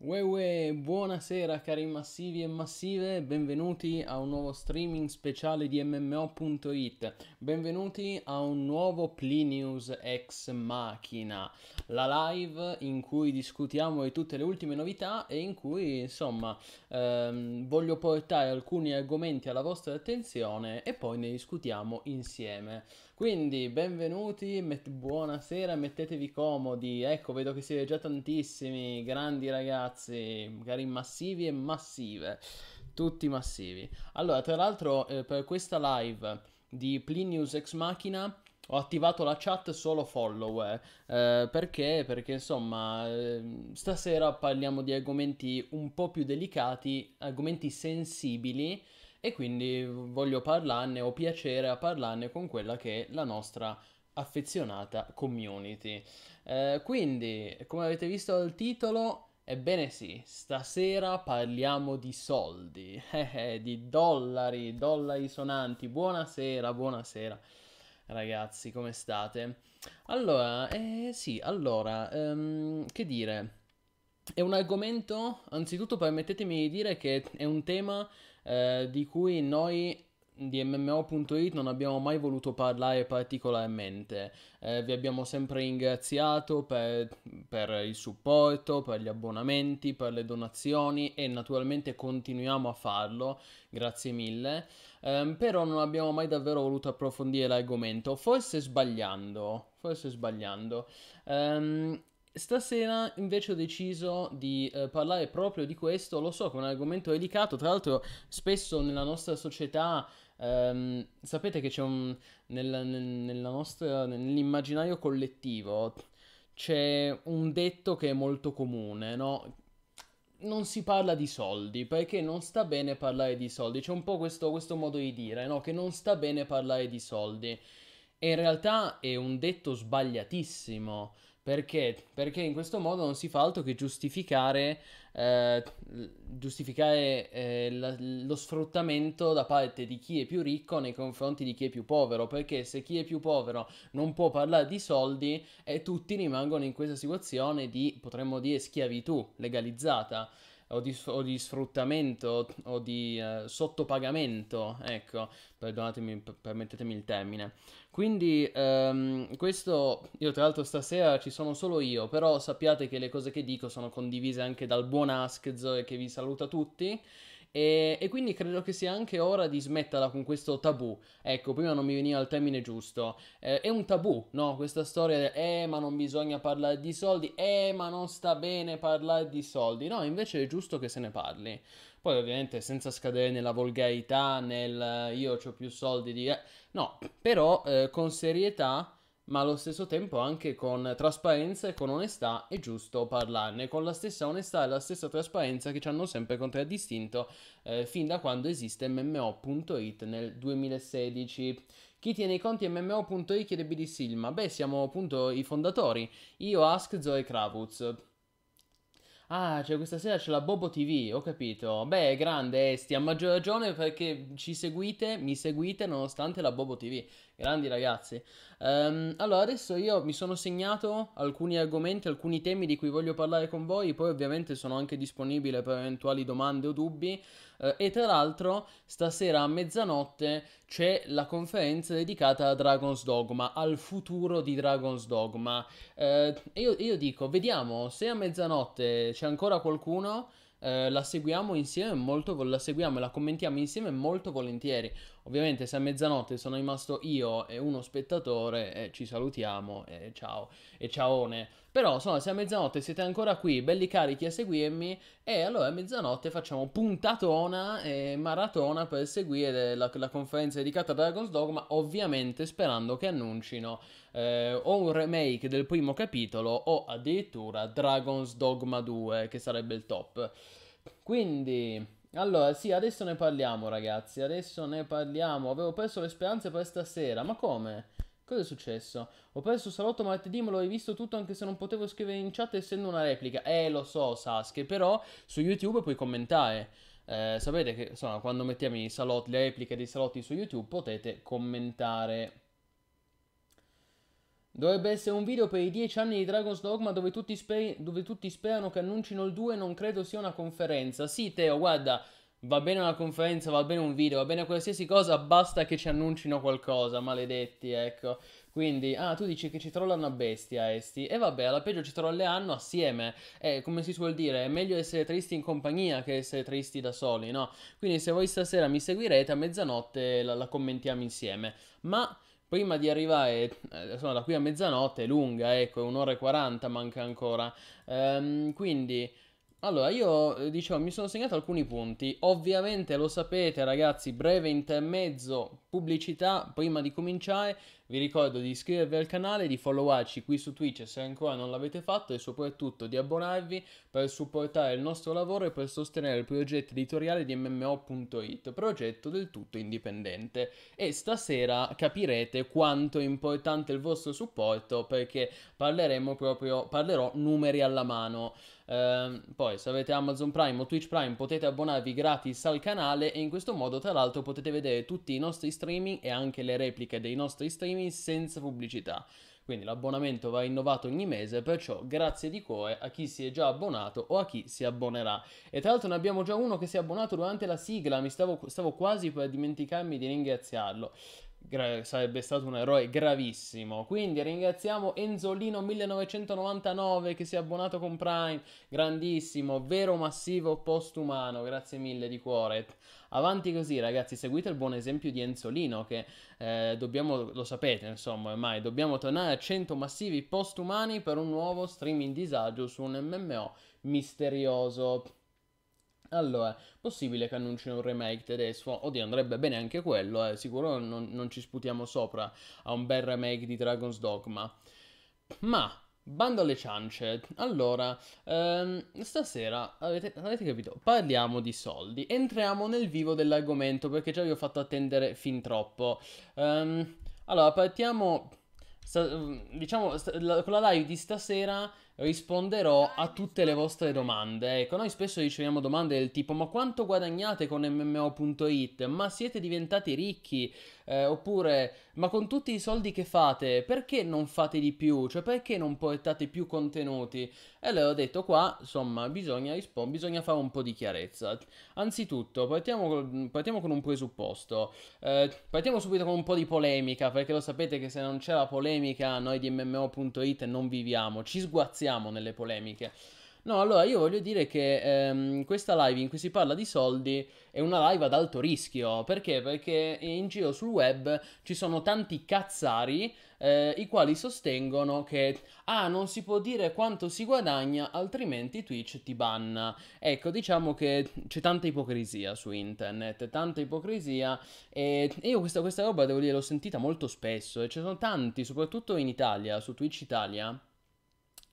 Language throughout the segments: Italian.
Wewe, buonasera cari massivi e massive, benvenuti a un nuovo streaming speciale di MMO.it, benvenuti a un nuovo Plinius Ex Machina, la live in cui discutiamo di tutte le ultime novità e in cui insomma ehm, voglio portare alcuni argomenti alla vostra attenzione e poi ne discutiamo insieme. Quindi, benvenuti, met- buonasera, mettetevi comodi. Ecco, vedo che siete già tantissimi, grandi ragazzi, magari massivi e massive. Tutti massivi. Allora, tra l'altro, eh, per questa live di Plinius Ex Machina ho attivato la chat solo follower eh, perché? perché insomma eh, stasera parliamo di argomenti un po' più delicati, argomenti sensibili e quindi voglio parlarne, ho piacere a parlarne con quella che è la nostra affezionata community. Eh, quindi, come avete visto dal titolo, ebbene sì, stasera parliamo di soldi, eh, eh, di dollari, dollari sonanti. Buonasera, buonasera ragazzi, come state? Allora, eh, sì, allora, ehm, che dire? È un argomento, anzitutto permettetemi di dire che è un tema eh, di cui noi di MMO.it non abbiamo mai voluto parlare particolarmente. Eh, vi abbiamo sempre ringraziato per, per, il supporto, per gli abbonamenti, per le donazioni e naturalmente continuiamo a farlo, grazie mille. Eh, però non abbiamo mai davvero voluto approfondire l'argomento, forse sbagliando, forse sbagliando. Um, Stasera invece ho deciso di eh, parlare proprio di questo, lo so che è un argomento delicato, tra l'altro spesso nella nostra società ehm, sapete che c'è un... Nel, nel, nostra, nell'immaginario collettivo c'è un detto che è molto comune, no? Non si parla di soldi perché non sta bene parlare di soldi, c'è un po' questo, questo modo di dire, no? Che non sta bene parlare di soldi. E in realtà è un detto sbagliatissimo perché? Perché in questo modo non si fa altro che giustificare, eh, giustificare eh, la, lo sfruttamento da parte di chi è più ricco nei confronti di chi è più povero. Perché se chi è più povero non può parlare di soldi e eh, tutti rimangono in questa situazione di, potremmo dire, schiavitù legalizzata o di, o di sfruttamento o di eh, sottopagamento, ecco, perdonatemi, permettetemi il termine. Quindi ehm, questo, io tra l'altro stasera ci sono solo io, però sappiate che le cose che dico sono condivise anche dal buon Askzo che vi saluta tutti e, e, quindi credo che sia anche ora di smetterla con questo tabù. Ecco, prima non mi veniva il termine giusto. Eh, è un tabù, no? Questa storia del eh, ma non bisogna parlare di soldi, eh, ma non sta bene parlare di soldi. No, invece è giusto che se ne parli. Poi, ovviamente, senza scadere nella volgarità, nel io ho più soldi di. Eh. No, però eh, con serietà ma allo stesso tempo anche con trasparenza e con onestà è giusto parlarne, con la stessa onestà e la stessa trasparenza che ci hanno sempre contraddistinto eh, fin da quando esiste MMO.it nel 2016. Chi tiene i conti MMO.it chiede BD Silma? Beh, siamo appunto i fondatori, io, Ask, Zoe Kravuz. Ah, cioè questa sera c'è la Bobo TV, ho capito. Beh, grande Esti, eh, a maggior ragione perché ci seguite, mi seguite nonostante la Bobo TV. Grandi ragazzi. Um, allora, adesso io mi sono segnato alcuni argomenti, alcuni temi di cui voglio parlare con voi, poi ovviamente sono anche disponibile per eventuali domande o dubbi. Uh, e tra l'altro, stasera a mezzanotte c'è la conferenza dedicata a Dragon's Dogma, al futuro di Dragon's Dogma. Uh, io, io dico, vediamo se a mezzanotte c'è ancora qualcuno eh, la seguiamo insieme molto, vo- la seguiamo e la commentiamo insieme molto volentieri. Ovviamente se a mezzanotte sono rimasto io e uno spettatore, eh, ci salutiamo e ciao, e ciaone. Però sono se a mezzanotte siete ancora qui, belli carichi a seguirmi, e allora a mezzanotte facciamo puntatona e maratona per seguire la, la conferenza dedicata a Dragon's Dogma, ovviamente sperando che annuncino eh, o un remake del primo capitolo o addirittura Dragon's Dogma 2, che sarebbe il top. Quindi... Allora, sì, adesso ne parliamo, ragazzi. Adesso ne parliamo. Avevo perso le speranze per stasera. Ma come? Cosa è successo? Ho perso il salotto martedì, ma l'ho rivisto tutto anche se non potevo scrivere in chat essendo una replica. Eh, lo so, Sasuke, però su YouTube puoi commentare. Eh, sapete che insomma, quando mettiamo i salotti, le repliche dei salotti su YouTube potete commentare. Dovrebbe essere un video per i 10 anni di Dragon's Dogma dove tutti, sper- dove tutti sperano che annuncino il 2 non credo sia una conferenza. Sì, Teo, guarda, Va bene una conferenza, va bene un video, va bene qualsiasi cosa, basta che ci annuncino qualcosa, maledetti, ecco. Quindi, ah, tu dici che ci trollano a bestia, Esti. E vabbè, alla peggio ci trolleranno assieme. Eh, come si suol dire, è meglio essere tristi in compagnia che essere tristi da soli, no? Quindi se voi stasera mi seguirete a mezzanotte la, la commentiamo insieme. Ma prima di arrivare, eh, insomma, da qui a mezzanotte è lunga, ecco, è un'ora e quaranta manca ancora. Ehm, quindi... Allora, io eh, dicevo, mi sono segnato alcuni punti. Ovviamente lo sapete, ragazzi, breve intermezzo pubblicità. Prima di cominciare, vi ricordo di iscrivervi al canale, di followarci qui su Twitch se ancora non l'avete fatto e soprattutto di abbonarvi per supportare il nostro lavoro e per sostenere il progetto editoriale di MMO.it, progetto del tutto indipendente. E stasera capirete quanto è importante il vostro supporto perché parleremo proprio, parlerò numeri alla mano. Ehm, poi se avete Amazon Prime o Twitch Prime potete abbonarvi gratis al canale e in questo modo tra l'altro potete vedere tutti i nostri streaming e anche le repliche dei nostri streaming senza pubblicità. Quindi l'abbonamento va rinnovato ogni mese, perciò grazie di cuore a chi si è già abbonato o a chi si abbonerà. E tra l'altro ne abbiamo già uno che si è abbonato durante la sigla, mi stavo, stavo quasi per dimenticarmi di ringraziarlo. Gra- sarebbe stato un eroe gravissimo. Quindi ringraziamo Enzolino1999 che si è abbonato con Prime, grandissimo, vero massivo postumano, grazie mille di cuore. Avanti così ragazzi, seguite il buon esempio di Enzolino che eh, dobbiamo, lo sapete insomma ormai, dobbiamo tornare a 100 massivi postumani per un nuovo streaming disagio su un MMO misterioso. Allora, possibile che annunciano un remake tedesco? Oddio, andrebbe bene anche quello, eh. sicuro non, non ci sputiamo sopra a un bel remake di Dragon's Dogma. Ma Bando alle ciance. Allora, ehm, stasera avete, avete, capito, parliamo di soldi. Entriamo nel vivo dell'argomento perché già vi ho fatto attendere fin troppo. Um, allora, partiamo. Sta, diciamo, sta, la, con la live di stasera risponderò a tutte le vostre domande. Ecco, noi spesso riceviamo domande del tipo: Ma quanto guadagnate con MMO.it? Ma siete diventati ricchi? eh, oppure ma con tutti i soldi che fate perché non fate di più, cioè perché non portate più contenuti? E le ho detto qua, insomma, bisogna, rispon- bisogna fare un po' di chiarezza. Anzitutto, partiamo con, partiamo con un presupposto, eh, partiamo subito con un po' di polemica perché lo sapete che se non c'è la polemica noi di MMO.it non viviamo, ci sguazziamo nelle polemiche. No, allora io voglio dire che ehm, questa live in cui si parla di soldi è una live ad alto rischio. Perché? Perché in giro sul web ci sono tanti cazzari eh, i quali sostengono che ah, non si può dire quanto si guadagna, altrimenti Twitch ti banna. Ecco, diciamo che c'è tanta ipocrisia su internet, tanta ipocrisia. E io questa, questa roba, devo dire, l'ho sentita molto spesso. E ci sono tanti, soprattutto in Italia, su Twitch Italia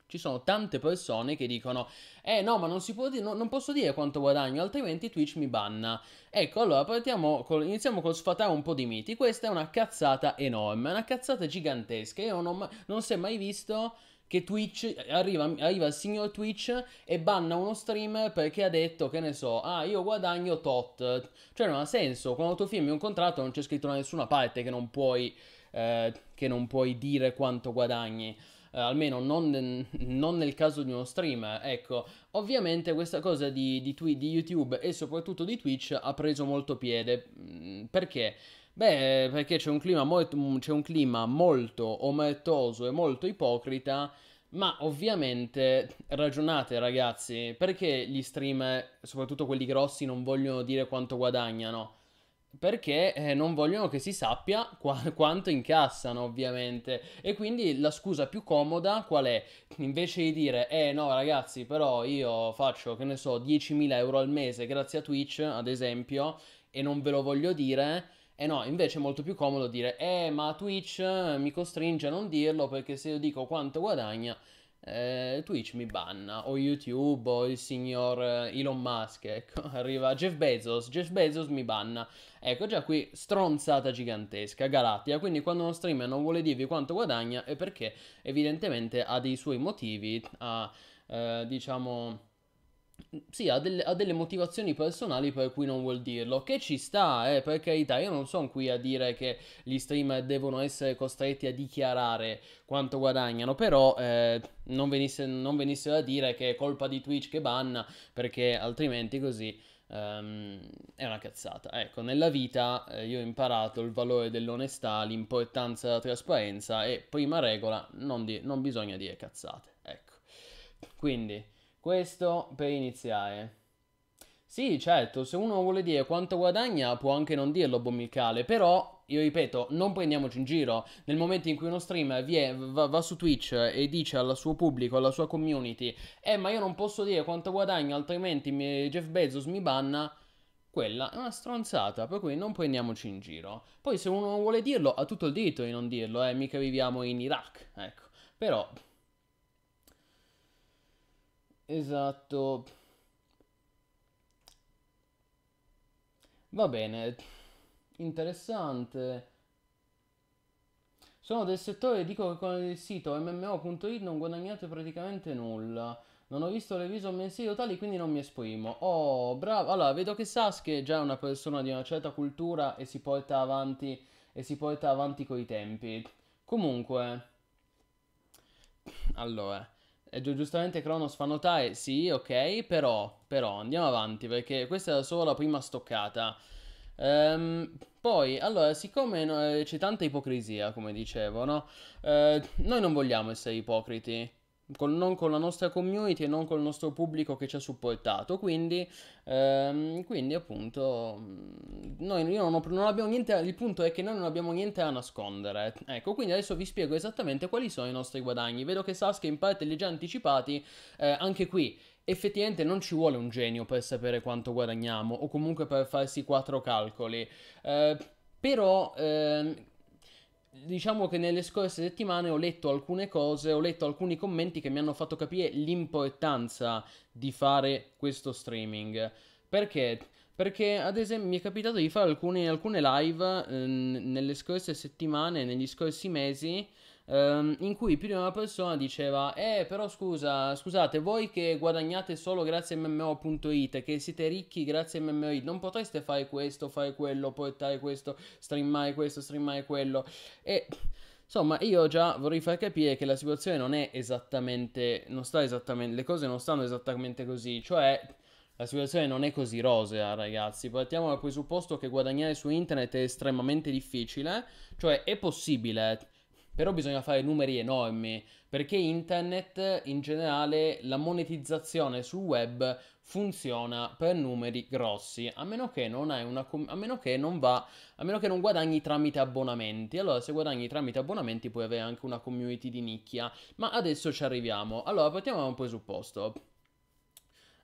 ci sono tante persone che dicono: Eh no, ma non, di- no, non posso dire quanto guadagno, altrimenti Twitch mi banna. Ecco, allora col, iniziamo col sfatare un po' di miti. Questa è una cazzata enorme, una cazzata gigantesca. Io non, non si è mai visto che Twitch arriva, arriva, il signor Twitch e banna uno streamer perché ha detto che ne so, ah io guadagno tot. Cioè non ha senso, quando tu firmi un contratto non c'è scritto da nessuna parte che non puoi, eh, che non puoi dire quanto guadagni eh, almeno non, non, nel caso di uno streamer, ecco. Ovviamente questa cosa di, di, twi- di YouTube e soprattutto di Twitch ha preso molto piede, mm, perché? Beh, perché c'è un clima, molto, mm, c'è un clima molto omertoso e molto ipocrita, ma ovviamente ragionate ragazzi, perché gli streamer, soprattutto quelli grossi, non vogliono dire quanto guadagnano? perché eh, non vogliono che si sappia qua- quanto incassano, ovviamente. E quindi la scusa più comoda qual è? Invece di dire, eh no ragazzi, però io faccio, che ne so, 10.000 euro al mese grazie a Twitch, ad esempio, e non ve lo voglio dire... Eh no, invece è molto più comodo dire, eh ma Twitch eh, mi costringe a non dirlo perché se io dico quanto guadagna, eh, Twitch mi banna, o YouTube, o il signor eh, Elon Musk, ecco, arriva Jeff Bezos, Jeff Bezos mi banna. Ecco già qui stronzata gigantesca, Galattia, quindi quando uno streamer non vuole dirvi quanto guadagna è perché evidentemente ha dei suoi motivi, ha eh, diciamo... Sì, ha delle, ha delle, motivazioni personali per cui non vuol dirlo, che ci sta, eh, per carità, io non sono qui a dire che gli streamer devono essere costretti a dichiarare quanto guadagnano, però eh, non, venisse, non a dire che è colpa di Twitch che banna, perché altrimenti così Um, è una cazzata. Ecco, nella vita eh, io ho imparato il valore dell'onestà, l'importanza della trasparenza e prima regola non, di- non bisogna dire cazzate. Ecco. Quindi, questo per iniziare. Sì, certo, se uno vuole dire quanto guadagna può anche non dirlo bommicale, però io ripeto, non prendiamoci in giro. Nel momento in cui uno streamer è, va, va, su Twitch e dice al suo pubblico, alla sua community, eh, ma io non posso dire quanto guadagno, altrimenti mi, Jeff Bezos mi banna. Quella è una stronzata, per cui non prendiamoci in giro. Poi, se uno vuole dirlo, ha tutto il diritto di non dirlo, eh, mica viviamo in Iraq, ecco. Però. Esatto. Va bene. Interessante. Sono del settore e dico che con il sito mmo.it non guadagnate praticamente nulla. Non ho visto le viso mensili o quindi non mi esprimo. Oh, bravo. Allora, vedo che Sasuke è già una persona di una certa cultura e si porta avanti e si porta avanti coi tempi. Comunque, allora, gi giustamente Cronos fa notare, sì, ok, però, però, andiamo avanti perché questa è solo la prima stoccata. Ehm, poi, allora, siccome no, eh, c'è tanta ipocrisia, come dicevo, no? eh, noi non vogliamo essere ipocriti. Con, non con la nostra community e non col nostro pubblico che ci ha supportato. Quindi, ehm, quindi appunto, mm, noi io non, ho, non abbiamo niente. Il punto è che noi non abbiamo niente a nascondere. Ecco, quindi adesso vi spiego esattamente quali sono i nostri guadagni. Vedo che Sasuke in parte li ha già anticipati eh, anche qui effettivamente non ci vuole un genio per sapere quanto guadagniamo o comunque per farsi quattro calcoli. Eh, però ehm, diciamo che nelle scorse settimane ho letto alcune cose, ho letto alcuni commenti che mi hanno fatto capire l'importanza di fare questo streaming. Perché? Perché ad esempio mi è capitato di fare alcune, alcune live ehm, nelle scorse settimane, negli scorsi mesi, ehm, in cui più di una persona diceva, eh però scusa, scusate, voi che guadagnate solo grazie a MMO.it, che siete ricchi grazie a MMO.it, non potreste fare questo, fare quello, portare questo, streamare questo, streamare quello. E... Insomma, io già vorrei far capire che la situazione non è esattamente, non sta esattamente, le cose non stanno esattamente così, cioè la situazione non è così rosea, ragazzi. Partiamo dal presupposto che guadagnare su internet è estremamente difficile, cioè è possibile, però bisogna fare numeri enormi, perché internet in generale la monetizzazione sul web funziona per numeri grossi, a meno che non, com- a meno che non, va- a meno che non guadagni tramite abbonamenti. Allora, se guadagni tramite abbonamenti puoi avere anche una community di nicchia, ma adesso ci arriviamo. Allora, partiamo da un presupposto.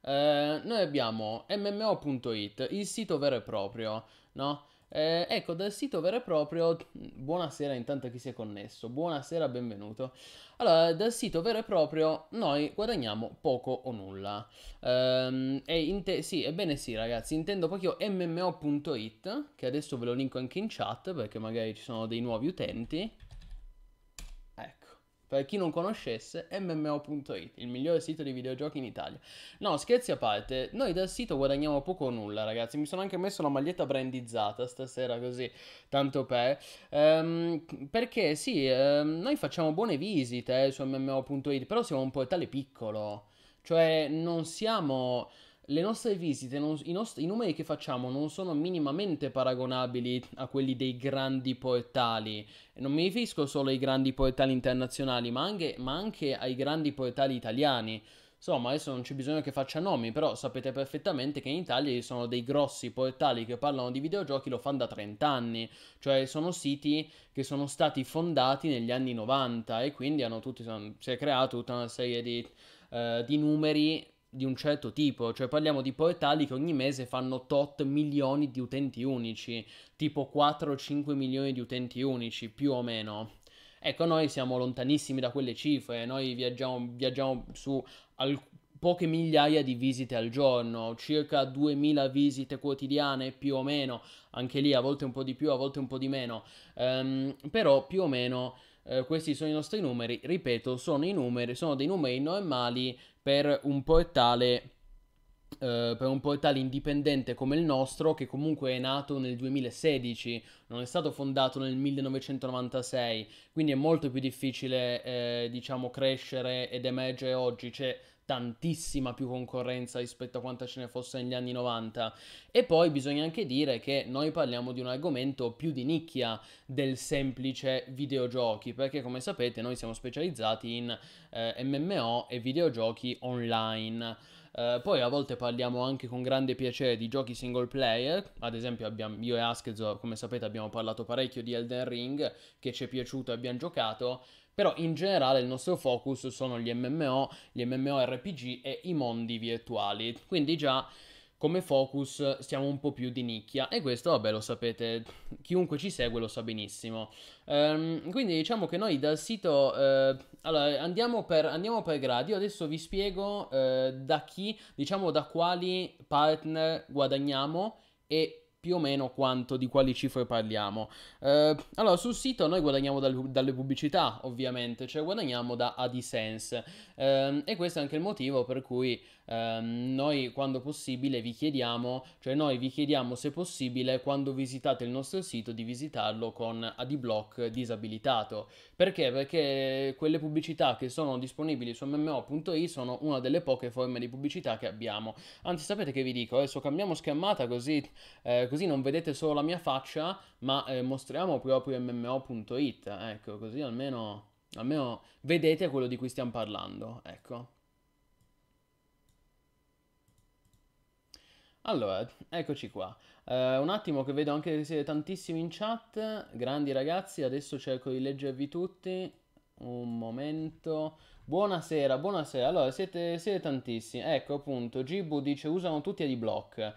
Eh, noi abbiamo mmo.it, il sito vero e proprio, no? Eh, ecco, dal sito vero e proprio, buonasera intanto a chi si è connesso, buonasera, benvenuto. Allora, dal sito vero e proprio noi guadagniamo poco o nulla. Ehm, te- sì, ebbene sì ragazzi, intendo proprio mmo.it, che adesso ve lo linko anche in chat perché magari ci sono dei nuovi utenti. Per chi non conoscesse, MMO.it, il migliore sito di videogiochi in Italia. No, scherzi a parte, noi dal sito guadagniamo poco o nulla, ragazzi. Mi sono anche messo una maglietta brandizzata stasera, così, tanto per. Ehm, perché sì, ehm, noi facciamo buone visite eh, su MMO.it, però siamo un portale piccolo. Cioè, non siamo le nostre visite, non, i, nostri, i, numeri che facciamo non sono minimamente paragonabili a quelli dei grandi portali. Non mi riferisco solo ai grandi portali internazionali, ma anche, ma anche ai grandi portali italiani. Insomma, adesso non c'è bisogno che faccia nomi, però sapete perfettamente che in Italia ci sono dei grossi portali che parlano di videogiochi, lo fanno da 30 anni, cioè sono siti che sono stati fondati negli anni 90 e quindi hanno tutti, si è creata tutta una serie di, uh, di numeri di un certo tipo, cioè parliamo di portali che ogni mese fanno tot milioni di utenti unici, tipo 4 o 5 milioni di utenti unici, più o meno. Ecco, noi siamo lontanissimi da quelle cifre, noi viaggiamo, viaggiamo su al- poche migliaia di visite al giorno, circa 2000 visite quotidiane più o meno, anche lì a volte un po' di più, a volte un po' di meno, um, però più o meno... Eh, questi sono i nostri numeri, ripeto, sono, i numeri, sono dei numeri normali per un portale Uh, eh, per un portale indipendente come il nostro, che comunque è nato nel 2016, non è stato fondato nel 1996, quindi è molto più difficile, eh, diciamo, crescere ed emergere oggi. C'è cioè, tantissima più concorrenza rispetto a quanta ce ne fosse negli anni 90. E poi bisogna anche dire che noi parliamo di un argomento più di nicchia del semplice videogiochi, perché come sapete noi siamo specializzati in eh, MMO e videogiochi online. Uh, poi a volte parliamo anche con grande piacere di giochi single player, ad esempio abbiamo, io e Askezo come sapete abbiamo parlato parecchio di Elden Ring che ci è piaciuto e abbiamo giocato però in generale il nostro focus sono gli MMO, gli MMORPG e i mondi virtuali. Quindi già come focus siamo un po' più di nicchia e questo vabbè lo sapete, chiunque ci segue lo sa benissimo. Um, quindi diciamo che noi dal sito, uh, allora andiamo per, andiamo per, gradi, io adesso vi spiego uh, da chi, diciamo da quali partner guadagniamo e più o meno quanto, di quali cifre parliamo. Eh, allora, sul sito noi guadagniamo dal, dalle pubblicità, ovviamente, cioè guadagniamo da AdSense. Eh, e questo è anche il motivo per cui ehm, noi quando possibile vi chiediamo, cioè noi vi chiediamo se possibile quando visitate il nostro sito di visitarlo con adblock disabilitato. Perché? Perché quelle pubblicità che sono disponibili su mmo.i sono una delle poche forme di pubblicità che abbiamo. Anzi sapete che vi dico, adesso cambiamo schermata così, eh, così non vedete solo la mia faccia ma eh, mostriamo proprio mmo.it, ecco così almeno almeno vedete quello di cui stiamo parlando, ecco. Allora, eccoci qua. Eh, un attimo che vedo anche che siete tantissimi in chat. Grandi ragazzi, adesso cerco di leggervi tutti. Un momento. Buonasera, buonasera. Allora, siete, siete tantissimi. Ecco, appunto, Gibu dice usano tutti di block.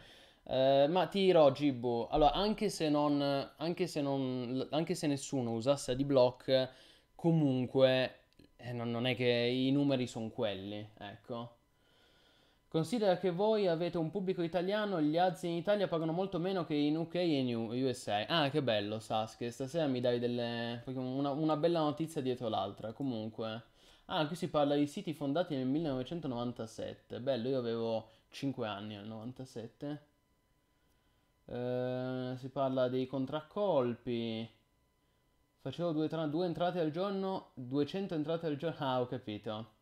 Eh, ma ti dirò, Gibu, allora, anche se, non, anche se, non, anche se nessuno usasse Adblock, comunque eh, non, non è che i numeri sono quelli, ecco. Considera che voi avete un pubblico italiano, gli azi in Italia pagano molto meno che in UK e in USA. Ah, che bello, Sas, stasera mi dai delle... una, una bella notizia dietro l'altra. Comunque... Ah, qui si parla di siti fondati nel 1997. Bello, io avevo 5 anni nel 97. Eh, si parla dei contraccolpi. Facevo due, due entrate al giorno, 200 entrate al giorno. Ah, ho capito.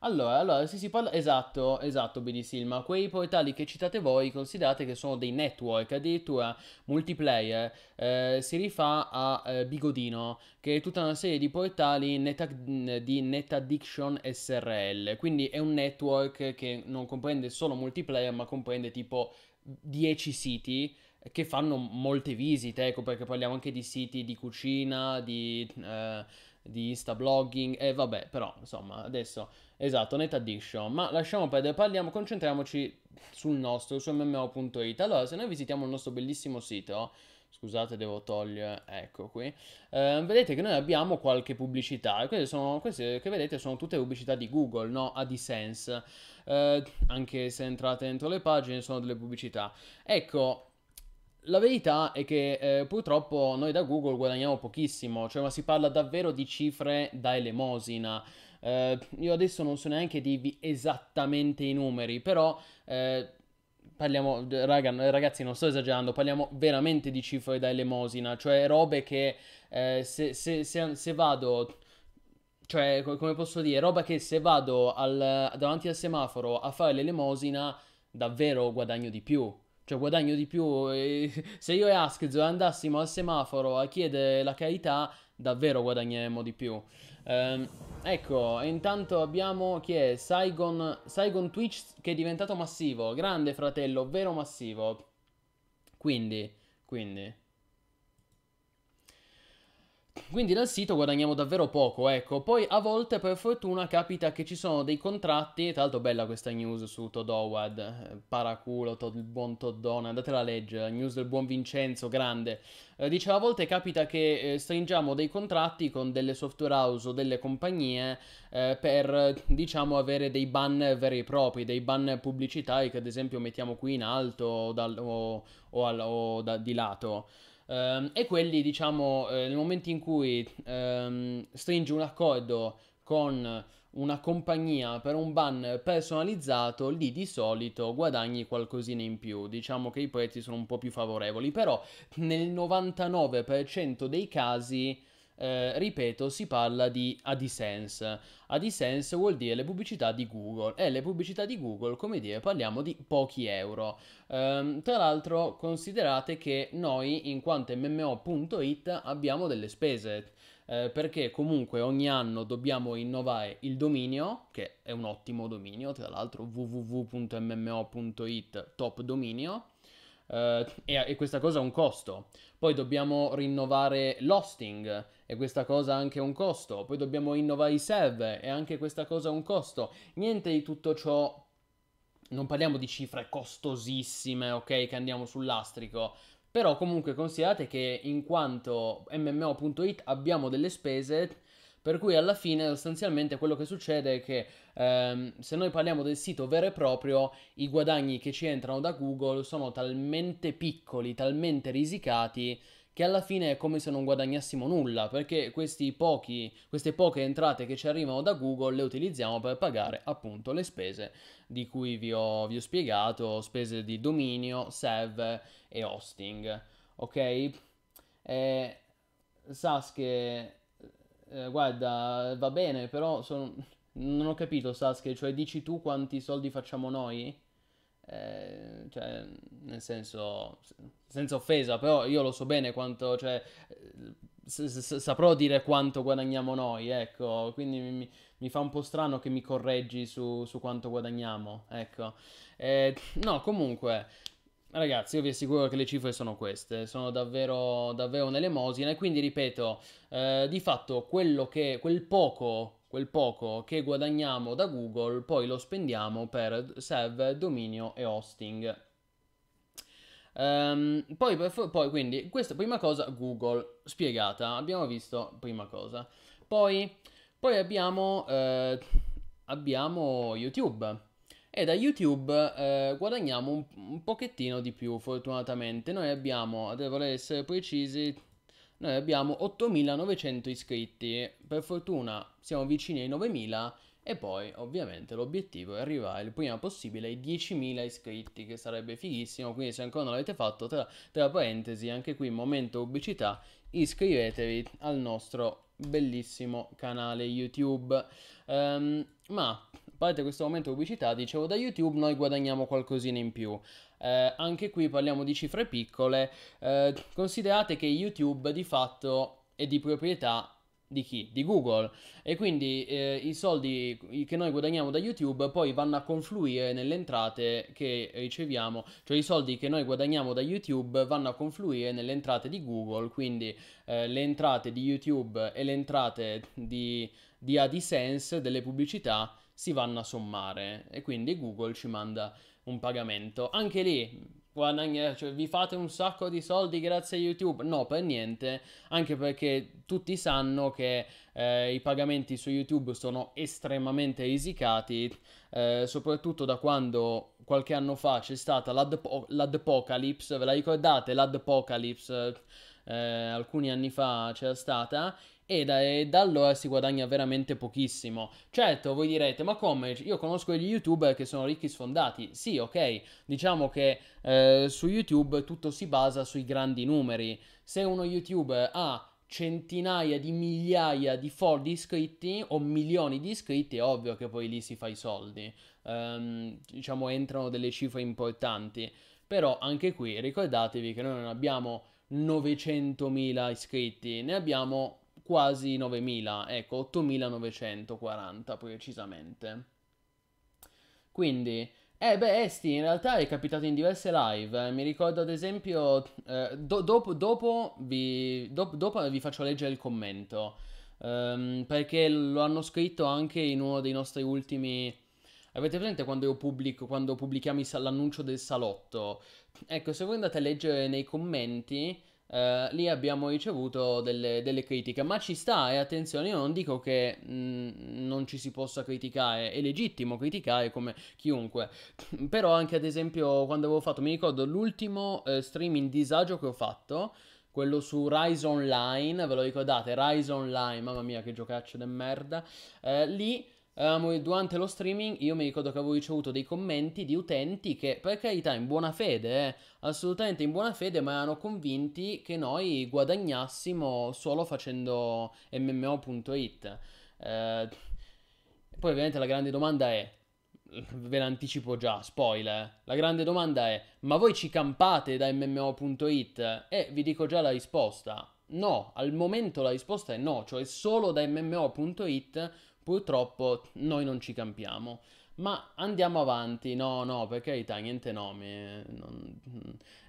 Allora, allora, se si parla... Esatto, esatto, Billy Quei portali che citate voi, considerate che sono dei network, addirittura multiplayer. Eh, si rifà a eh, Bigodino, che è tutta una serie di portali net di NetAddiction SRL. Quindi è un network che non comprende solo multiplayer, ma comprende tipo 10 siti che fanno molte visite, ecco, perché parliamo anche di siti di cucina, di... Eh, di Insta blogging e eh, vabbè, però insomma, adesso esatto, net addiction, ma lasciamo perdere, parliamo, concentriamoci sul nostro, su mmo.it. Allora, se noi visitiamo il nostro bellissimo sito, scusate devo togliere, ecco qui, eh, vedete che noi abbiamo qualche pubblicità, queste, sono, queste che vedete sono tutte pubblicità di Google, no? AdSense, eh, anche se entrate dentro le pagine sono delle pubblicità. Ecco, la verità è che eh, purtroppo noi da Google guadagniamo pochissimo, cioè ma si parla davvero di cifre da elemosina. Eh, io adesso non so neanche dirvi esattamente i numeri, però eh, parliamo, raga, ragazzi non sto esagerando, parliamo veramente di cifre da elemosina, cioè robe che eh, se, se, se, se vado cioè, come posso dire, roba che se vado al, davanti al semaforo a fare l'elemosina, davvero guadagno di più. Cioè guadagno di più. E... Se io e Askzo andassimo al semaforo a chiedere la carità, davvero guadagneremmo di più. Ehm, ecco, intanto abbiamo chi è? Saigon, Saigon Twitch che è diventato massivo. Grande fratello, vero massivo. Quindi, quindi... Quindi dal sito guadagniamo davvero poco, ecco. Poi a volte per fortuna capita che ci sono dei contratti, tra l'altro bella questa news su Todd Howard, eh, paraculo, Todd, il buon Toddone, andatela a leggere, la news del buon Vincenzo, grande. Eh, dice a volte capita che eh, stringiamo dei contratti con delle software house o delle compagnie eh, per, diciamo, avere dei ban veri e propri, dei ban pubblicitari che ad esempio mettiamo qui in alto o, dal, o, o, al, o da, di lato. Um, e quelli, diciamo, eh, nel momento in cui um, stringi un accordo con una compagnia per un ban personalizzato, lì di solito guadagni qualcosina in più. Diciamo che i prezzi sono un po' più favorevoli, però nel 99% dei casi eh, ripeto, si parla di AdSense. AdSense vuol dire le pubblicità di Google e le pubblicità di Google, come dire, parliamo di pochi euro. Ehm, tra l'altro considerate che noi in quanto MMO.it abbiamo delle spese. Eh, perché comunque ogni anno dobbiamo innovare il dominio, che è un ottimo dominio, tra l'altro www.mmo.it top dominio, eh, e, e, questa cosa ha un costo. Poi dobbiamo rinnovare l'hosting e questa cosa ha anche un costo. Poi dobbiamo innovare i server e anche questa cosa ha un costo. Niente di tutto ciò. Non parliamo di cifre costosissime, ok? Che andiamo sull'astrico. Però comunque considerate che in quanto MMO.it abbiamo delle spese per cui alla fine sostanzialmente quello che succede è che ehm, se noi parliamo del sito vero e proprio, i guadagni che ci entrano da Google sono talmente piccoli, talmente risicati, che alla fine è come se non guadagnassimo nulla, perché pochi, queste poche entrate che ci arrivano da Google le utilizziamo per pagare appunto le spese di cui vi ho, vi ho spiegato, spese di dominio, serve e hosting, ok? E, eh, Sasuke eh, guarda, va bene, però sono... non ho capito Sasuke, cioè dici tu quanti soldi facciamo noi? Eh, cioè, nel senso, senza offesa, però io lo so bene quanto, cioè, saprò dire quanto guadagniamo noi, ecco, quindi mi, mi, fa un po' strano che mi correggi su, su quanto guadagniamo, ecco. Eh, no, comunque, Ragazzi, io vi assicuro che le cifre sono queste, sono davvero, davvero un'elemosina e quindi ripeto, eh, di fatto quello che, quel poco, quel poco che guadagniamo da Google poi lo spendiamo per serve, dominio e hosting. Um, poi, poi, quindi, questa prima cosa Google spiegata, abbiamo visto prima cosa. Poi, poi abbiamo, eh, abbiamo YouTube e da YouTube eh, guadagniamo un, un, pochettino di più fortunatamente. Noi abbiamo, devo essere precisi, noi abbiamo 8900 iscritti, per fortuna siamo vicini ai 9000 e poi ovviamente l'obiettivo è arrivare il prima possibile ai 10.000 iscritti che sarebbe fighissimo, quindi se ancora non l'avete fatto tra, tra parentesi anche qui momento pubblicità iscrivetevi al nostro bellissimo canale YouTube. Um, ma parte questo momento pubblicità, dicevo da YouTube noi guadagniamo qualcosina in più. Eh, anche qui parliamo di cifre piccole, eh, considerate che YouTube di fatto è di proprietà di chi? Di Google. E quindi eh, i soldi che noi guadagniamo da YouTube poi vanno a confluire nelle entrate che riceviamo, cioè i soldi che noi guadagniamo da YouTube vanno a confluire nelle entrate di Google, quindi eh, le entrate di YouTube e le entrate di, di AdSense, delle pubblicità, si vanno a sommare e quindi Google ci manda un pagamento. Anche lì guadagna, cioè, vi fate un sacco di soldi grazie a YouTube? No, per niente, anche perché tutti sanno che eh, i pagamenti su YouTube sono estremamente risicati, eh, soprattutto da quando qualche anno fa c'è stata l'adpo- l'Adpocalypse, ve la ricordate l'Adpocalypse? Eh, alcuni anni fa c'era stata e da, e da, allora si guadagna veramente pochissimo. Certo, voi direte, ma come? Io conosco degli youtuber che sono ricchi sfondati. Sì, ok, diciamo che eh, su YouTube tutto si basa sui grandi numeri. Se uno youtuber ha centinaia di migliaia di, fold iscritti o milioni di iscritti, è ovvio che poi lì si fa i soldi. Um, diciamo, entrano delle cifre importanti. Però anche qui ricordatevi che noi non abbiamo 900.000 iscritti, ne abbiamo quasi 9.000, ecco 8.940 precisamente. Quindi, eh beh, Esti in realtà è capitato in diverse live, eh. mi ricordo ad esempio, eh, do- dopo, dopo, vi, do- dopo, vi, faccio leggere il commento, ehm, perché lo hanno scritto anche in uno dei nostri ultimi... Avete presente quando, pubblico, quando pubblichiamo sal- l'annuncio del salotto? Ecco, se voi andate a leggere nei commenti, eh, lì abbiamo ricevuto delle, delle, critiche, ma ci sta e attenzione, io non dico che mh, mm, non ci si possa criticare, è legittimo criticare come chiunque, però anche ad esempio quando avevo fatto, mi ricordo l'ultimo eh, stream in disagio che ho fatto, quello su Rise Online, ve lo ricordate? Rise Online, mamma mia che giocaccio de merda, eh, lì Um, durante lo streaming io mi ricordo che avevo ricevuto dei commenti di utenti che per carità in buona fede, eh, assolutamente in buona fede, ma erano convinti che noi guadagnassimo solo facendo mmo.it. Eh, poi ovviamente la grande domanda è, ve l'anticipo già, spoiler, eh. la grande domanda è, ma voi ci campate da mmo.it? E vi dico già la risposta, no, al momento la risposta è no, cioè solo da mmo.it purtroppo noi non ci campiamo. Ma andiamo avanti, no, no, per carità, niente nomi. Eh, non... Mm,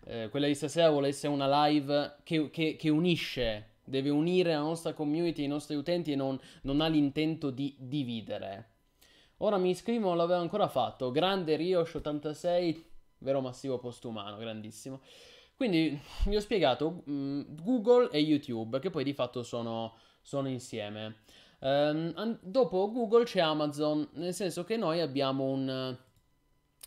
eh, quella di stasera vuole essere una live che, che, che, unisce, deve unire la nostra community, i nostri utenti e non, non ha l'intento di dividere. Ora mi iscrivo, non l'avevo ancora fatto. Grande Riosh 86, vero massivo postumano, grandissimo. Quindi vi ho spiegato mh, mm, Google e YouTube, che poi di fatto sono, sono insieme. Um, dopo Google c'è Amazon, nel senso che noi abbiamo un...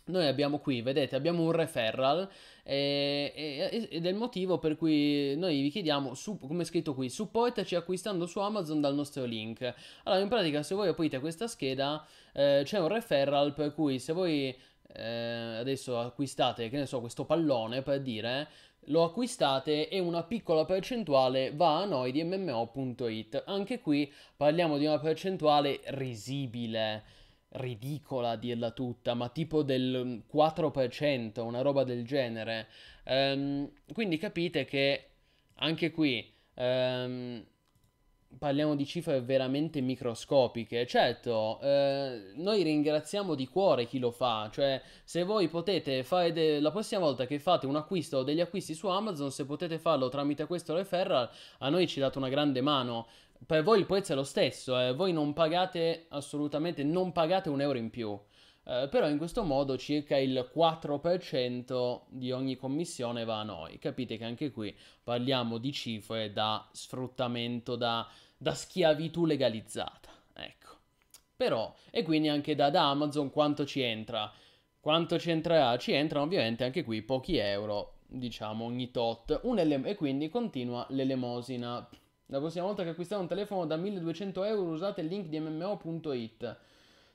Noi abbiamo qui, vedete, abbiamo un referral e, e, ed è il motivo per cui noi vi chiediamo, su, come è scritto qui, supportaci acquistando su Amazon dal nostro link. Allora, in pratica, se voi aprite questa scheda, eh, c'è un referral per cui se voi eh, adesso acquistate, che ne so, questo pallone per dire, lo acquistate e una piccola percentuale va a noi di MMO.it. Anche qui parliamo di una percentuale risibile, ridicola a dirla tutta, ma tipo del 4%, una roba del genere. Um, quindi capite che anche qui um, parliamo di cifre veramente microscopiche. Certo, eh, noi ringraziamo di cuore chi lo fa, cioè se voi potete fare de- la prossima volta che fate un acquisto o degli acquisti su Amazon, se potete farlo tramite questo referral, a noi ci date una grande mano. Per voi il prezzo è lo stesso, eh. voi non pagate assolutamente, non pagate un euro in più. Eh, però in questo modo circa il 4% di ogni commissione va a noi. Capite che anche qui parliamo di cifre da sfruttamento, da, da schiavitù legalizzata. Ecco. Però, e quindi anche da, da Amazon quanto ci entra? Quanto ci entrerà? Ci entrano ovviamente anche qui pochi euro, diciamo ogni tot, ele- e quindi continua l'elemosina. La prossima volta che acquistate un telefono da 1200 euro usate il link di mmo.it.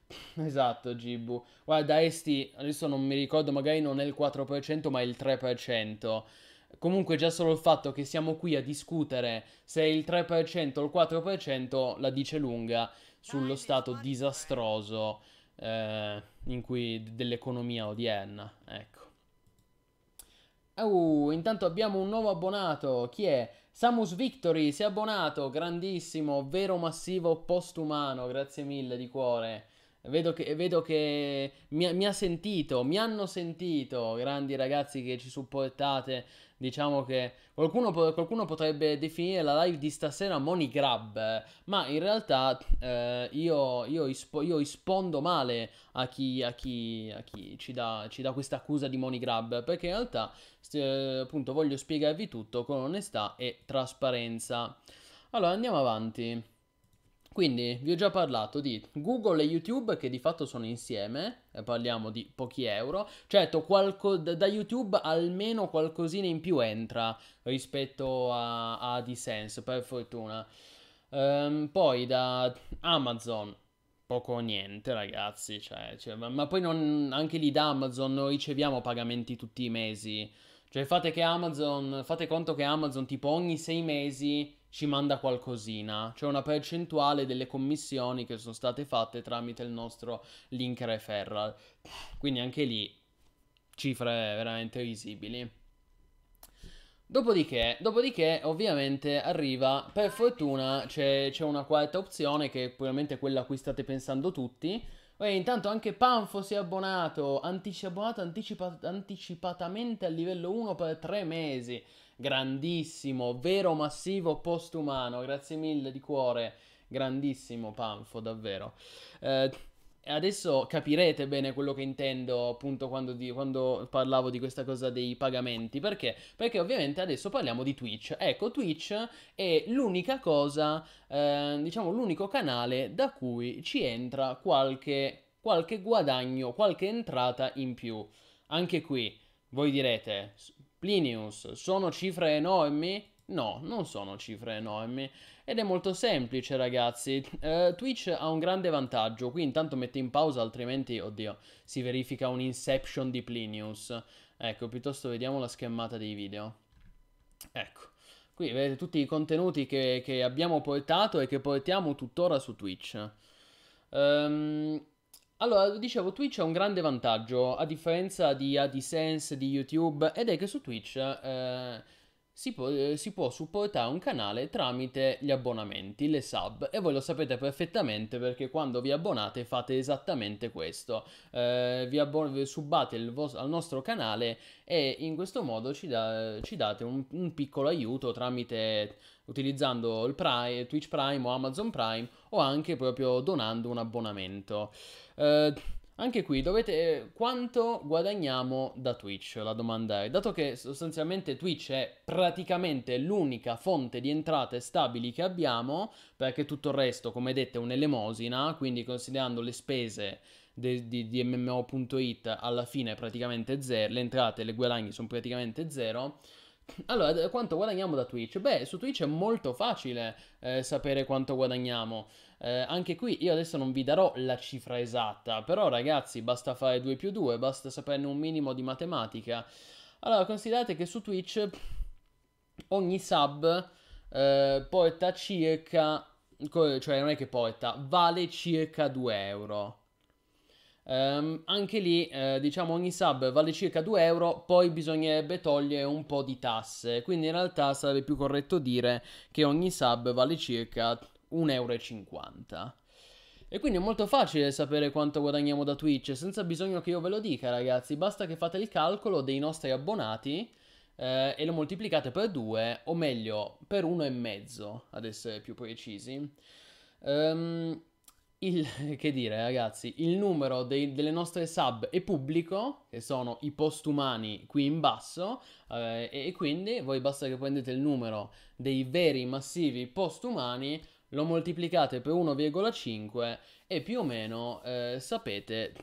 Esatto, Gibu. Guarda, Esti, adesso non mi ricordo, magari non è il 4%, ma è il 3%. Comunque già solo il fatto che siamo qui a discutere se è il 3% o il 4% la dice lunga sullo stato disastroso eh, cui, dell'economia odierna, ecco. Uh, intanto abbiamo un nuovo abbonato, chi è? Samus Victory si è abbonato, grandissimo, vero massivo postumano, grazie mille di cuore. Vedo che, vedo che mi, mi, ha sentito, mi hanno sentito, grandi ragazzi che ci supportate. Diciamo che qualcuno, qualcuno potrebbe definire la live di stasera money grab, ma in realtà eh, io, io, ispo, io, ispondo male a chi, a chi, a chi ci dà, questa accusa di money grab, perché in realtà eh, appunto voglio spiegarvi tutto con onestà e trasparenza. Allora andiamo avanti. Quindi vi ho già parlato di Google e YouTube che di fatto sono insieme, parliamo di pochi euro. Certo, qualco, da YouTube almeno qualcosina in più entra rispetto a, a AdSense, per fortuna. Um, poi da Amazon, poco o niente ragazzi, cioè, cioè, ma, ma, poi non, anche lì da Amazon non riceviamo pagamenti tutti i mesi. Cioè fate, che Amazon, fate conto che Amazon tipo ogni sei mesi ci manda qualcosina, cioè una percentuale delle commissioni che sono state fatte tramite il nostro link referral. Quindi anche lì cifre veramente visibili. Dopodiché, dopodiché, ovviamente arriva, per fortuna c'è, c'è una quarta opzione che è probabilmente quella a cui state pensando tutti. E intanto anche Panfo si è abbonato, antici- abbonato anticipa- anticipatamente al livello 1 per tre mesi grandissimo, vero massivo postumano. Grazie mille di cuore, grandissimo Panfo, davvero. Eh, adesso capirete bene quello che intendo appunto quando, di, quando, parlavo di questa cosa dei pagamenti. Perché? Perché ovviamente adesso parliamo di Twitch. Ecco, Twitch è l'unica cosa, eh, diciamo l'unico canale da cui ci entra qualche, qualche guadagno, qualche entrata in più. Anche qui voi direte, Plinius, sono cifre enormi? No, non sono cifre enormi. Ed è molto semplice, ragazzi. Uh, Twitch ha un grande vantaggio. Qui intanto metto in pausa, altrimenti, oddio, si verifica un inception di Plinius. Ecco, piuttosto vediamo la schermata dei video. Ecco. Qui vedete tutti i contenuti che, che abbiamo portato e che portiamo tuttora su Twitch. Um, allora, dicevo, Twitch ha un grande vantaggio, a differenza di AdSense, di YouTube, ed è che su Twitch eh, si, può, eh, si, può, supportare un canale tramite gli abbonamenti, le sub, e voi lo sapete perfettamente perché quando vi abbonate fate esattamente questo. Eh, vi, abbon- vi subbate vos- al nostro canale e in questo modo ci, da- ci date un, un piccolo aiuto tramite utilizzando il Prime, Twitch Prime o Amazon Prime o anche proprio donando un abbonamento. Eh, anche qui dovete eh, quanto guadagniamo da Twitch? La domanda è, dato che sostanzialmente Twitch è praticamente l'unica fonte di entrate stabili che abbiamo, perché tutto il resto, come detto, è un'elemosina, quindi considerando le spese di, di, di MMO.it alla fine è praticamente zero, le entrate e le guadagni sono praticamente zero. Allora, quanto guadagniamo da Twitch? Beh, su Twitch è molto facile eh, sapere quanto guadagniamo. Eh, anche qui io adesso non vi darò la cifra esatta, però ragazzi basta fare 2 più 2, basta saperne un minimo di matematica. Allora, considerate che su Twitch ogni sub eh, porta circa, cioè non è che poeta, vale circa 2 euro. Um, anche lì, eh, diciamo, ogni sub vale circa 2 euro, poi bisognerebbe togliere un po' di tasse. Quindi in realtà sarebbe più corretto dire che ogni sub vale circa 1,50 euro. E quindi è molto facile sapere quanto guadagniamo da Twitch, senza bisogno che io ve lo dica ragazzi, basta che fate il calcolo dei nostri abbonati eh, e lo moltiplicate per 2, o meglio per 1,5 ad essere più precisi. Um, il, che dire ragazzi, il numero dei, delle nostre sub è pubblico, che sono i postumani qui in basso, eh, e, e quindi voi basta che prendete il numero dei veri massivi postumani lo moltiplicate per 1,5 e più o meno eh, sapete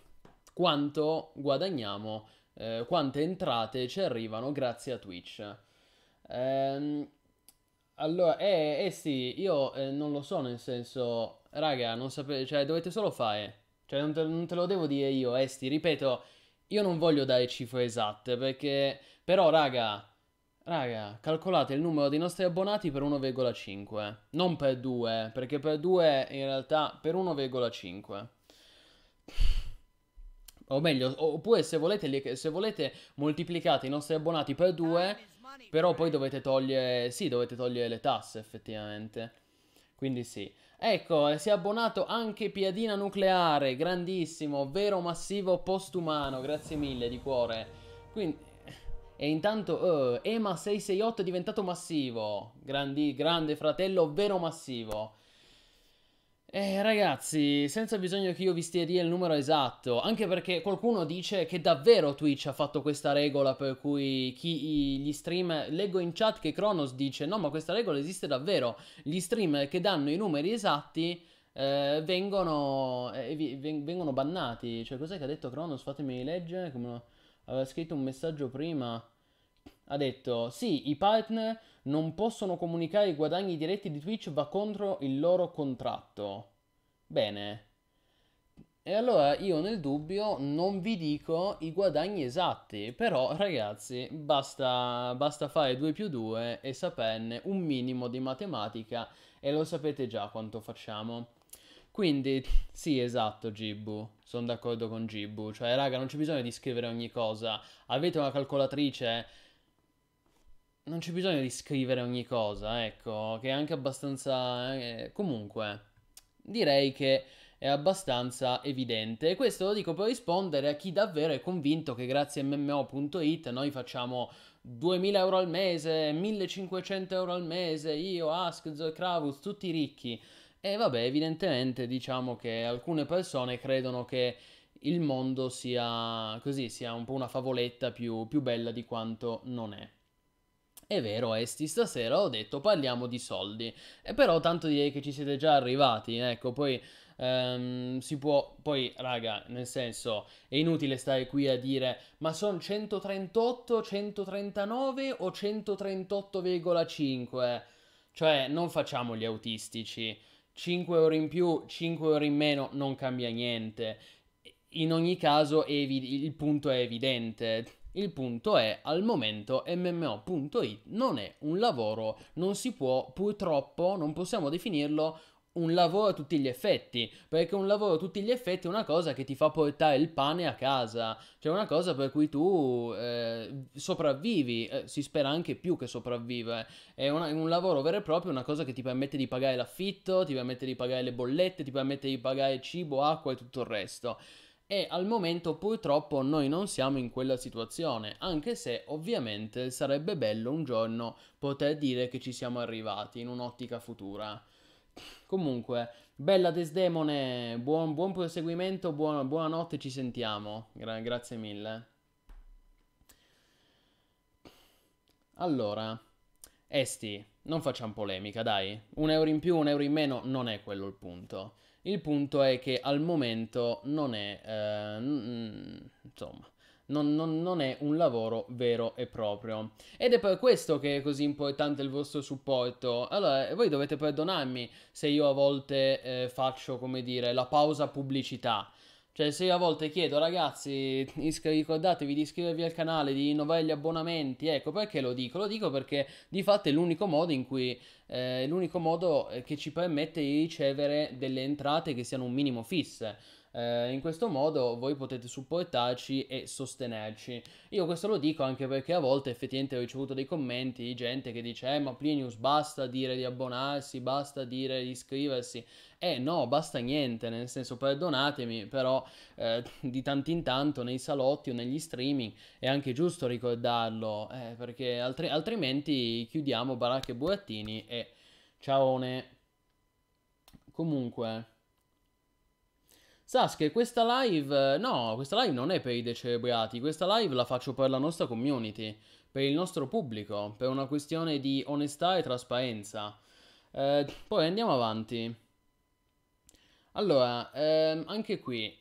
quanto guadagniamo, eh, quante entrate ci arrivano grazie a Twitch. Ehm, allora, eh, eh, sì, io eh, non lo so nel senso, raga, non sapete, cioè dovete solo fare, cioè non te, non te lo devo dire io, Esti, ripeto, io non voglio dare cifre esatte perché, però raga, Raga, calcolate il numero dei nostri abbonati per 1,5, non per 2, perché per 2 in realtà per 1,5. O meglio, oppure se volete, se volete moltiplicate i nostri abbonati per 2, però poi dovete togliere, sì, dovete togliere le tasse effettivamente. Quindi sì. Ecco, eh, si è abbonato anche Piadina Nucleare, grandissimo, vero massivo postumano, grazie mille di cuore. Quindi, e intanto uh, eh, Ema668 è diventato massivo. Grandi, grande fratello, vero massivo. Eh, ragazzi, senza bisogno che io vi stia dire il numero esatto, anche perché qualcuno dice che davvero Twitch ha fatto questa regola per cui chi, gli streamer... Leggo in chat che Kronos dice, no ma questa regola esiste davvero, gli streamer che danno i numeri esatti eh, vengono, eh, vengono bannati. Cioè cos'è che ha detto Kronos? Fatemi leggere come... Lo aveva scritto un messaggio prima. Ha detto: Sì, i partner non possono comunicare i guadagni diretti di Twitch, va contro il loro contratto. Bene. E allora io nel dubbio non vi dico i guadagni esatti, però ragazzi basta, basta fare 2 più 2 e saperne un minimo di matematica e lo sapete già quanto facciamo. Quindi sì esatto Gibbu, sono d'accordo con Gibbu. Cioè, raga, non c'è bisogno di scrivere ogni cosa. Avete una calcolatrice? Non c'è bisogno di scrivere ogni cosa, ecco, che è anche abbastanza... Eh, comunque, direi che è abbastanza evidente. E questo lo dico per rispondere a chi davvero è convinto che grazie a MMO.it noi facciamo 2000 euro al mese, 1500 euro al mese, io, Ask, Zoe Kravus, tutti ricchi. E vabbè, evidentemente diciamo che alcune persone credono che il mondo sia così, sia un po' una favoletta più, più bella di quanto non è. È vero, Esti, stasera ho detto parliamo di soldi, e però tanto direi che ci siete già arrivati, ecco, poi ehm, si può, poi raga, nel senso, è inutile stare qui a dire ma sono 138, 139 o 138,5, cioè non facciamo gli autistici. 5 ore in più, 5 ore in meno, non cambia niente. In ogni caso evi- il punto è evidente. Il punto è, al momento MMO.it non è un lavoro, non si può, purtroppo, non possiamo definirlo un lavoro a tutti gli effetti, perché un lavoro a tutti gli effetti è una cosa che ti fa portare il pane a casa, cioè una cosa per cui tu eh, sopravvivi, eh, si spera anche più che sopravvivere, eh. è una, un lavoro vero e proprio, una cosa che ti permette di pagare l'affitto, ti permette di pagare le bollette, ti permette di pagare cibo, acqua e tutto il resto. E al momento purtroppo noi non siamo in quella situazione, anche se ovviamente sarebbe bello un giorno poter dire che ci siamo arrivati in un'ottica futura. Comunque, bella Desdemone, buon, buon proseguimento, buon, buonanotte, ci sentiamo. Gra- grazie mille. Allora, Esti, non facciamo polemica, dai. Un euro in più, un euro in meno, non è quello il punto. Il punto è che al momento non è... Eh, n- n- insomma, non, non, non, è un lavoro vero e proprio. Ed è per questo che è così importante il vostro supporto. Allora, voi dovete perdonarmi se io a volte eh, faccio, come dire, la pausa pubblicità. Cioè, se io a volte chiedo, ragazzi, iscri- ricordatevi di iscrivervi al canale, di rinnovare gli abbonamenti, ecco perché lo dico? Lo dico perché di fatto è l'unico modo in cui eh, l'unico modo eh, che ci permette di ricevere delle entrate che siano un minimo fisse. Eh, in questo modo voi potete supportarci e sostenerci. Io questo lo dico anche perché a volte effettivamente ho ricevuto dei commenti di gente che dice eh ma Plinius basta dire di abbonarsi, basta dire di iscriversi. Eh no, basta niente, nel senso perdonatemi, però eh, di tanto in tanto nei salotti o negli streaming è anche giusto ricordarlo, eh, perché altri- altrimenti chiudiamo baracche e burattini e ciaone. Comunque... Sasuke, questa live... Eh, no, questa live non è per i decerebrati, questa live la faccio per la nostra community, per il nostro pubblico, per una questione di onestà e trasparenza. Eh, poi andiamo avanti. Allora, ehm, anche qui,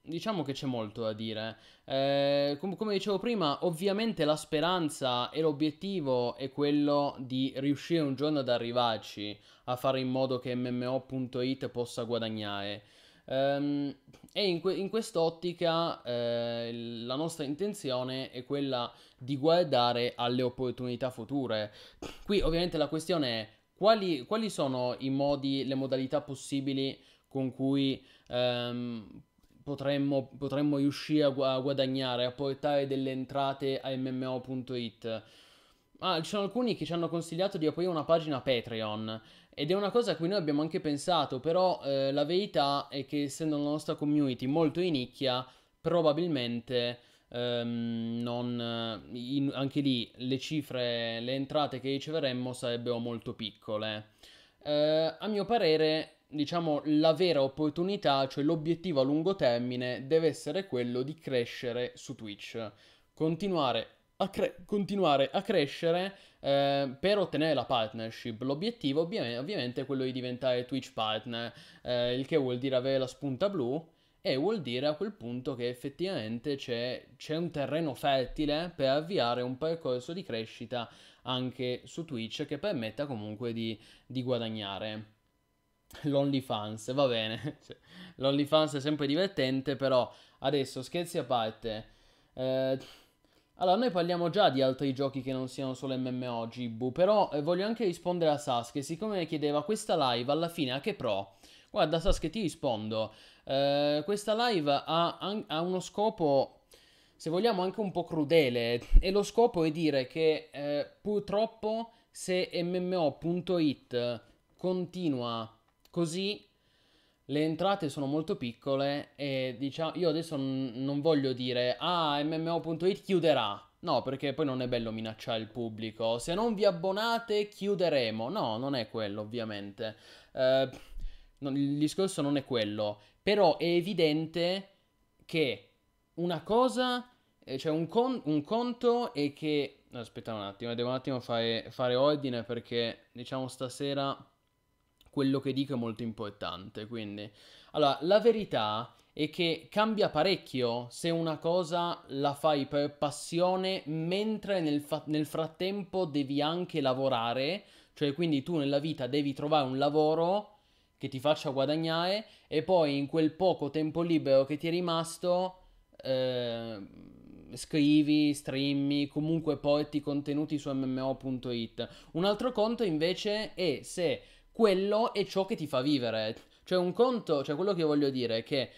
diciamo che c'è molto da dire. Eh, com come dicevo prima, ovviamente la speranza e l'obiettivo è quello di riuscire un giorno ad arrivarci, a fare in modo che MMO.it possa guadagnare. Ehm, e in, que- in quest'ottica eh, la nostra intenzione è quella di guardare alle opportunità future. Qui ovviamente la questione è quali, quali sono i modi, le modalità possibili con cui ehm, potremmo, potremmo riuscire a, gu- a guadagnare, a portare delle entrate a MMO.it. Ah, ci sono alcuni che ci hanno consigliato di aprire una pagina Patreon ed è una cosa a cui noi abbiamo anche pensato, però eh, la verità è che essendo la nostra community molto in nicchia, probabilmente ehm, non, eh, in, anche lì le cifre, le entrate che riceveremmo sarebbero molto piccole. Eh, a mio parere, diciamo, la vera opportunità, cioè l'obiettivo a lungo termine, deve essere quello di crescere su Twitch, continuare a cre- continuare a crescere eh, per ottenere la partnership. L'obiettivo ovviamente è quello di diventare Twitch partner, eh, il che vuol dire avere la spunta blu e vuol dire a quel punto che effettivamente c'è, c'è un terreno fertile per avviare un percorso di crescita anche su Twitch che permetta comunque di, di guadagnare. L'OnlyFans, va bene, cioè, l'OnlyFans è sempre divertente, però adesso scherzi a parte. Eh, allora, noi parliamo già di altri giochi che non siano solo MMO, Gibbu, però eh, voglio anche rispondere a Sasuke, siccome chiedeva questa live alla fine a che pro? Guarda Sasuke, ti rispondo, eh, questa live ha, ha, uno scopo, se vogliamo, anche un po' crudele, e lo scopo è dire che eh, purtroppo se MMO.it continua così le entrate sono molto piccole e diciamo io adesso n- non voglio dire ah MMO.it chiuderà. No, perché poi non è bello minacciare il pubblico. Se non vi abbonate chiuderemo. No, non è quello, ovviamente. Eh, non, il discorso non è quello. Però è evidente che una cosa, eh, cioè un, con- un conto è che... Aspetta un attimo, eh, devo un attimo fare, fare ordine perché diciamo stasera quello che dico è molto importante. Quindi, allora, la verità è che cambia parecchio se una cosa la fai per passione, mentre nel, fa- nel frattempo devi anche lavorare, cioè quindi tu nella vita devi trovare un lavoro che ti faccia guadagnare e poi in quel poco tempo libero che ti è rimasto eh, scrivi, streammi, comunque porti contenuti su mmo.it. Un altro conto invece è se quello è ciò che ti fa vivere. Cioè un conto, cioè quello che voglio dire è che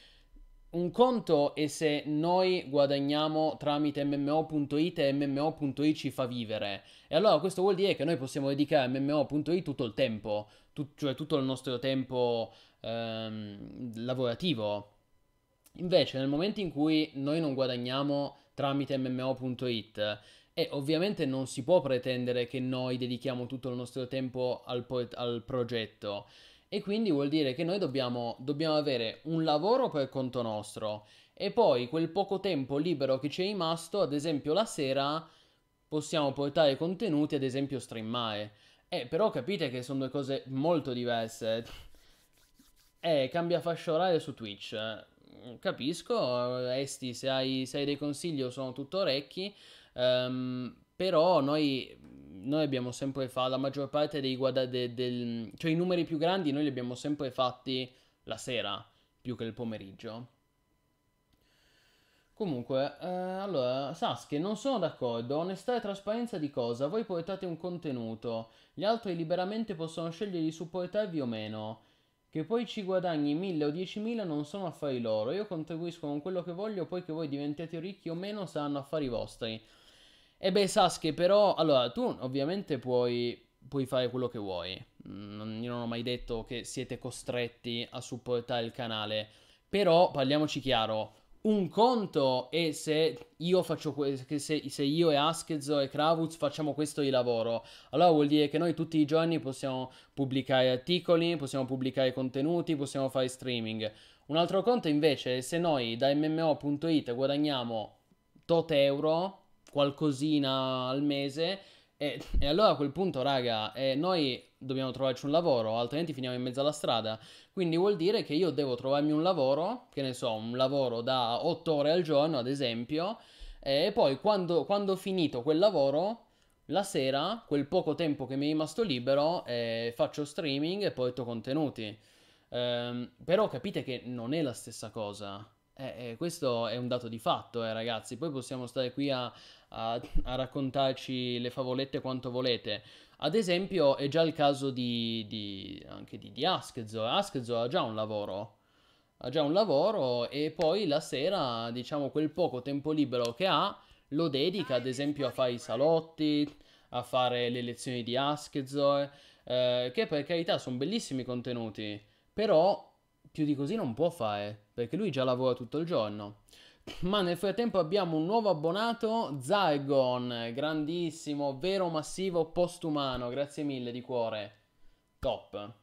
un conto è se noi guadagniamo tramite mmo.it e mmo.it ci fa vivere. E allora questo vuol dire che noi possiamo dedicare a mmo.it tutto il tempo, tut- cioè tutto il nostro tempo ehm, lavorativo. Invece nel momento in cui noi non guadagniamo tramite mmo.it e ovviamente non si può pretendere che noi dedichiamo tutto il nostro tempo al, po- al progetto. E quindi vuol dire che noi dobbiamo, dobbiamo avere un lavoro per conto nostro e poi quel poco tempo libero che ci è rimasto, ad esempio la sera, possiamo portare contenuti, ad esempio streamare. Eh, però capite che sono due cose molto diverse. Eh, cambia fascia oraria su Twitch. Capisco, eh, Esti, se hai, se hai dei consigli sono tutto orecchi, Um, però noi, noi, abbiamo sempre fatto la maggior parte dei guadagni, cioè i numeri più grandi noi li abbiamo sempre fatti la sera più che il pomeriggio. Comunque, eh, allora, Sasuke, non sono d'accordo. Onestà e trasparenza di cosa? Voi portate un contenuto, gli altri liberamente possono scegliere di supportarvi o meno. Che poi ci guadagni 1000 o 10.000 non sono affari loro. Io contribuisco con quello che voglio, poi che voi diventiate ricchi o meno saranno affari vostri. E beh, Sasuke, però, allora, tu ovviamente puoi, puoi fare quello che vuoi. Non, io non ho mai detto che siete costretti a supportare il canale. Però, parliamoci chiaro, un conto è se io, faccio que- se, se io e Askezo e Kravuz facciamo questo di lavoro. Allora vuol dire che noi tutti i giorni possiamo pubblicare articoli, possiamo pubblicare contenuti, possiamo fare streaming. Un altro conto invece è se noi da mmo.it guadagniamo tot euro qualcosina al mese. E, e, allora a quel punto, raga, eh, noi dobbiamo trovarci un lavoro, altrimenti finiamo in mezzo alla strada. Quindi vuol dire che io devo trovarmi un lavoro, che ne so, un lavoro da 8 ore al giorno, ad esempio, e poi quando, quando, ho finito quel lavoro, la sera, quel poco tempo che mi è rimasto libero, eh, faccio streaming e poi ho contenuti. Ehm, però capite che non è la stessa cosa. Eh, eh, questo è un dato di fatto, eh, ragazzi. Poi possiamo stare qui a, a, a, raccontarci le favolette quanto volete. Ad esempio, è già il caso di, di, anche di, di Askzo. Askzo ha già un lavoro. Ha già un lavoro e poi la sera, diciamo, quel poco tempo libero che ha lo dedica ad esempio a fare i salotti, a fare le lezioni di Askzo, eh, eh, che per carità sono bellissimi contenuti, però più di così non può fare, perché lui già lavora tutto il giorno. Ma nel frattempo abbiamo un nuovo abbonato, Zargon, grandissimo, vero massivo postumano, grazie mille di cuore. Top.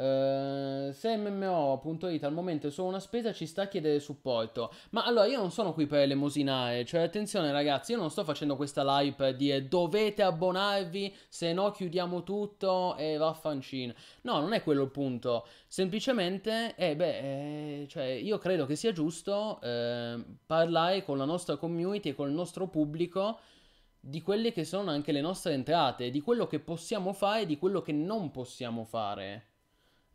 Eh, se MMO.it al momento è solo una spesa ci sta a chiedere supporto. Ma allora io non sono qui per elemosinare, cioè attenzione ragazzi, io non sto facendo questa live per dire eh, dovete abbonarvi, se no chiudiamo tutto e vaffancin. No, non è quello il punto. Semplicemente, eh, beh, eh, cioè io credo che sia giusto eh, parlare con la nostra community e con il nostro pubblico di quelle che sono anche le nostre entrate, di quello che possiamo fare e di quello che non possiamo fare.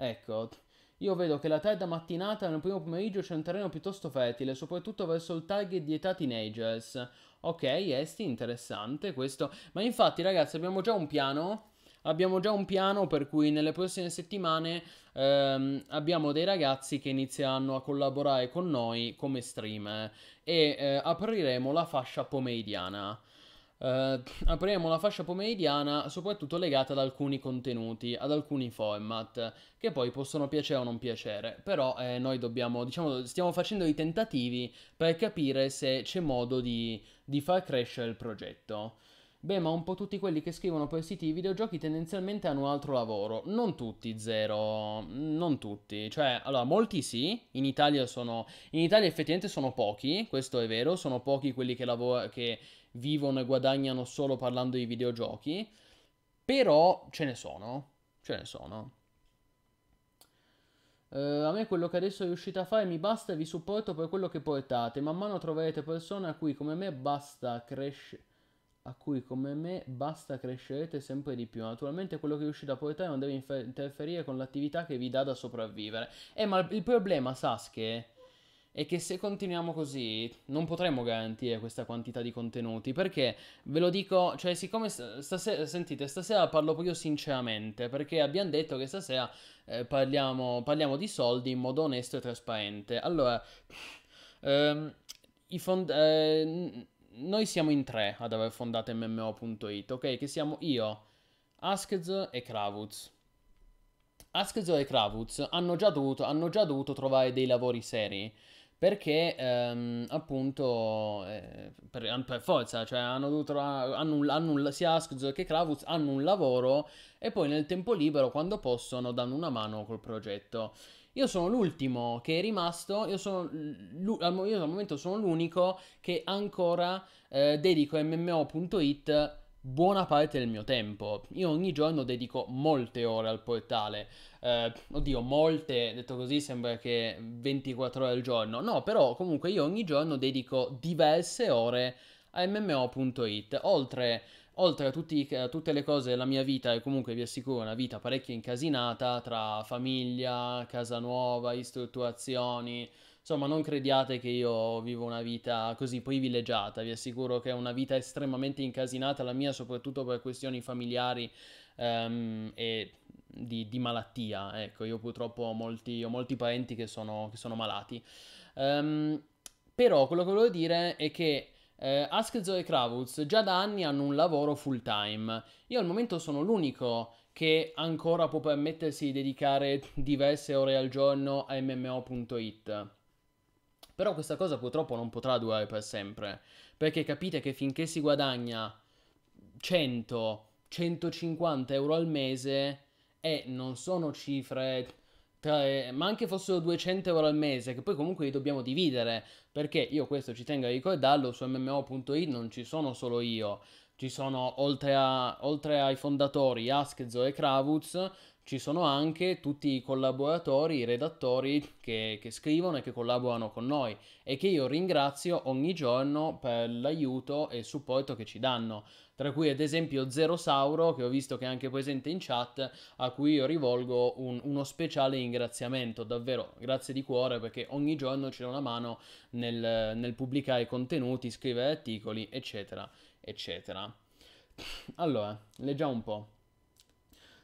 Ecco, io vedo che la tarda mattinata nel primo pomeriggio c'è un terreno piuttosto fertile, soprattutto verso il target di età teenagers. Ok, Esti, interessante questo. Ma infatti, ragazzi, abbiamo già un piano. Abbiamo già un piano per cui nelle prossime settimane ehm, abbiamo dei ragazzi che inizieranno a collaborare con noi come streamer e eh, apriremo la fascia pomeridiana eh, apriamo la fascia pomeridiana soprattutto legata ad alcuni contenuti, ad alcuni format che poi possono piacere o non piacere, però eh, noi dobbiamo, diciamo, stiamo facendo i tentativi per capire se c'è modo di, di far crescere il progetto. Beh, ma un po' tutti quelli che scrivono per siti videogiochi tendenzialmente hanno un altro lavoro. Non tutti, zero. Non tutti. Cioè, allora, molti sì. In Italia sono. In Italia effettivamente sono pochi, questo è vero. Sono pochi quelli che, lavora... che vivono e guadagnano solo parlando di videogiochi, però ce ne sono, ce ne sono. Uh, a me quello che adesso riuscite a fare mi basta e vi supporto per quello che portate. Man mano troverete persone a cui come me basta crescere a cui come me basta crescerete sempre di più. Naturalmente quello che riuscite a portare non deve interferire con l'attività che vi dà da sopravvivere. Eh, ma il problema, Sasuke, e che se continuiamo così non potremo garantire questa quantità di contenuti perché ve lo dico, cioè siccome stasera, sentite, stasera parlo proprio sinceramente perché abbiamo detto che stasera eh, parliamo, parliamo, di soldi in modo onesto e trasparente. Allora, ehm, fond- eh, noi siamo in tre ad aver fondato MMO.it, ok? Che siamo io, Askz e Kravuz. Askez e Kravuz hanno già dovuto, hanno già dovuto trovare dei lavori seri perché ehm, appunto eh, per, per, forza, cioè hanno dovuto, hanno un, hanno un, sia Askzor che Kravuz hanno un lavoro e poi nel tempo libero quando possono danno una mano col progetto. Io sono l'ultimo che è rimasto, io, sono, io al momento sono l'unico che ancora eh, dedico MMO.it buona parte del mio tempo. Io ogni giorno dedico molte ore al portale. Eh, oddio, molte, detto così sembra che 24 ore al giorno. No, però comunque io ogni giorno dedico diverse ore a mmo.it, oltre oltre a, tutti, a, tutte le cose della mia vita, e comunque vi assicuro una vita parecchio incasinata tra famiglia, casa nuova, istrutturazioni, Insomma, non crediate che io vivo una vita così privilegiata, vi assicuro che è una vita estremamente incasinata, la mia soprattutto per questioni familiari um, e di, di, malattia. Ecco, io purtroppo ho molti, ho molti parenti che sono, che sono malati. Um, però quello che volevo dire è che eh, Ask Zoe Kravitz già da anni hanno un lavoro full time. Io al momento sono l'unico che ancora può permettersi di dedicare diverse ore al giorno a MMO.it. Però questa cosa purtroppo non potrà durare per sempre, perché capite che finché si guadagna 100, 150 euro al mese, e non sono cifre, tra, ma anche fossero 200 euro al mese, che poi comunque li dobbiamo dividere, perché io questo ci tengo a ricordarlo, su MMO.it non ci sono solo io, ci sono oltre, a, oltre ai fondatori Askzo e Kravutz, ci sono anche tutti i collaboratori, i redattori che, che, scrivono e che collaborano con noi e che io ringrazio ogni giorno per l'aiuto e il supporto che ci danno. Tra cui ad esempio Zero Sauro, che ho visto che è anche presente in chat, a cui io rivolgo un, uno speciale ringraziamento. Davvero grazie di cuore perché ogni giorno ci dà una mano nel, nel pubblicare contenuti, scrivere articoli, eccetera, eccetera. Allora, leggiamo un po'.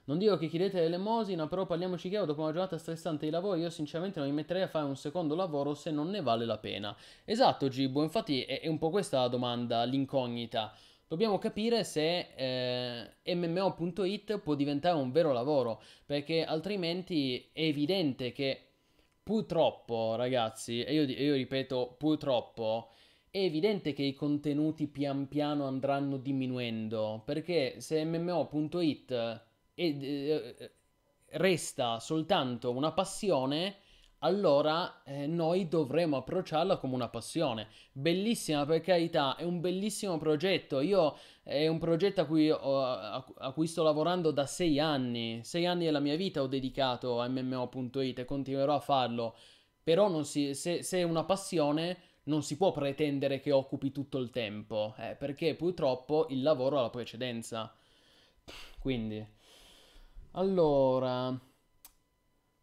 Non dico che chiedete l'elemosina, però parliamoci chiaro, dopo una giornata stressante di lavoro io sinceramente non mi metterei a fare un secondo lavoro se non ne vale la pena. Esatto Gibbo, infatti è, è un po' questa la domanda, l'incognita. Dobbiamo capire se eh, MMO.it può diventare un vero lavoro, perché altrimenti è evidente che purtroppo, ragazzi, e io, io ripeto purtroppo, è evidente che i contenuti pian piano andranno diminuendo, perché se MMO.it e eh, resta soltanto una passione, allora eh, noi dovremo approcciarla come una passione. Bellissima per carità, è un bellissimo progetto. Io è un progetto a cui, ho, a, a cui sto lavorando da sei anni. Sei anni della mia vita ho dedicato a MMO.it e continuerò a farlo. Però si, se, se, è una passione non si può pretendere che occupi tutto il tempo, eh, perché purtroppo il lavoro ha la precedenza. Quindi... Allora,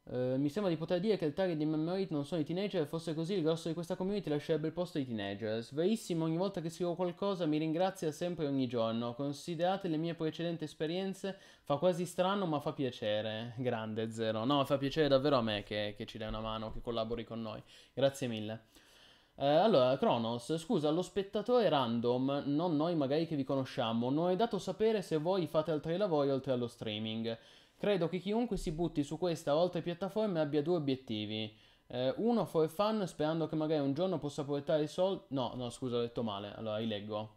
eh, mi sembra di poter dire che il target di Memory non sono i teenager, fosse così il grosso di questa community lascerebbe il posto ai teenager. Verissimo, ogni volta che scrivo qualcosa mi ringrazia sempre ogni giorno. Considerate le mie precedenti esperienze, fa quasi strano ma fa piacere. Grande, zero. No, fa piacere davvero a me che, che ci dai una mano, che collabori con noi. Grazie mille. Eh, allora, Kronos, scusa, lo spettatore random, non noi magari che vi conosciamo, non è dato sapere se voi fate altri lavori oltre allo streaming. Credo che chiunque si butti su questa o altre piattaforme abbia due obiettivi. Eh, uno for fun, sperando che magari un giorno possa portare i soldi... No, no, scusa, ho detto male, allora rileggo.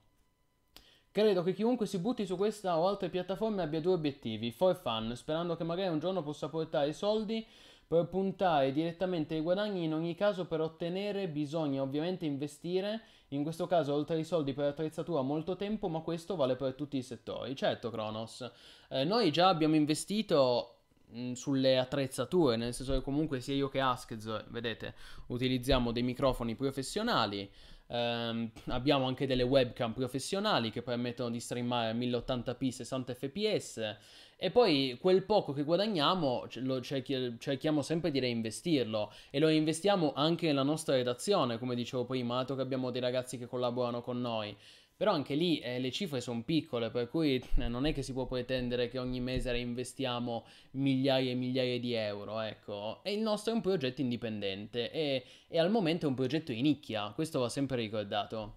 Credo che chiunque si butti su questa o altre piattaforme abbia due obiettivi, for fun, sperando che magari un giorno possa portare i soldi per puntare direttamente ai guadagni in ogni caso per ottenere bisogna ovviamente investire, in questo caso oltre ai soldi per attrezzatura molto tempo, ma questo vale per tutti i settori. Certo Kronos, eh, noi già abbiamo investito mm, sulle attrezzature, nel senso che comunque sia io che Askz, vedete, utilizziamo dei microfoni professionali, ehm, abbiamo anche delle webcam professionali che permettono di streamare a 1080p 60 fps, e poi quel poco che guadagniamo lo cerchiamo sempre di reinvestirlo e lo investiamo anche nella nostra redazione, come dicevo prima, dato che abbiamo dei ragazzi che collaborano con noi. Però anche lì eh, le cifre sono piccole, per cui eh, non è che si può pretendere che ogni mese reinvestiamo migliaia e migliaia di euro, ecco. E il nostro è un progetto indipendente e, e al momento è un progetto di in nicchia, questo va sempre ricordato.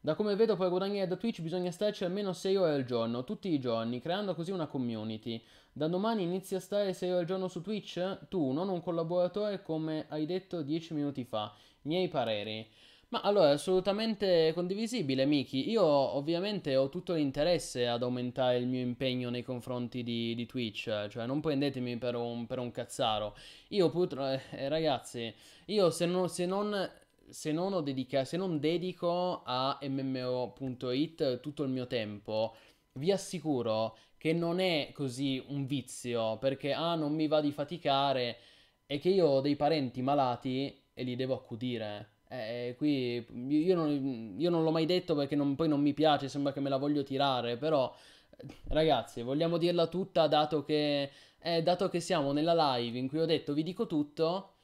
Da come vedo per guadagnare da Twitch bisogna starci almeno 6 ore al giorno, tutti i giorni, creando così una community. Da domani inizi a stare 6 ore al giorno su Twitch? Tu, non un collaboratore come hai detto 10 minuti fa. Miei pareri. Ma allora, assolutamente condivisibile, Miki. Io ovviamente ho tutto l'interesse ad aumentare il mio impegno nei confronti di, di Twitch, cioè non prendetemi per un, per un cazzaro. Io purtroppo, eh, ragazzi, io se non, se non se non, dedica- se non dedico a MMO.it tutto il mio tempo, vi assicuro che non è così un vizio, perché ah, non mi va di faticare, e che io ho dei parenti malati e li devo accudire. Eh, eh qui io non, io non, l'ho mai detto perché non, poi non mi piace, sembra che me la voglio tirare, però eh, ragazzi, vogliamo dirla tutta dato che, eh, dato che siamo nella live in cui ho detto vi dico tutto,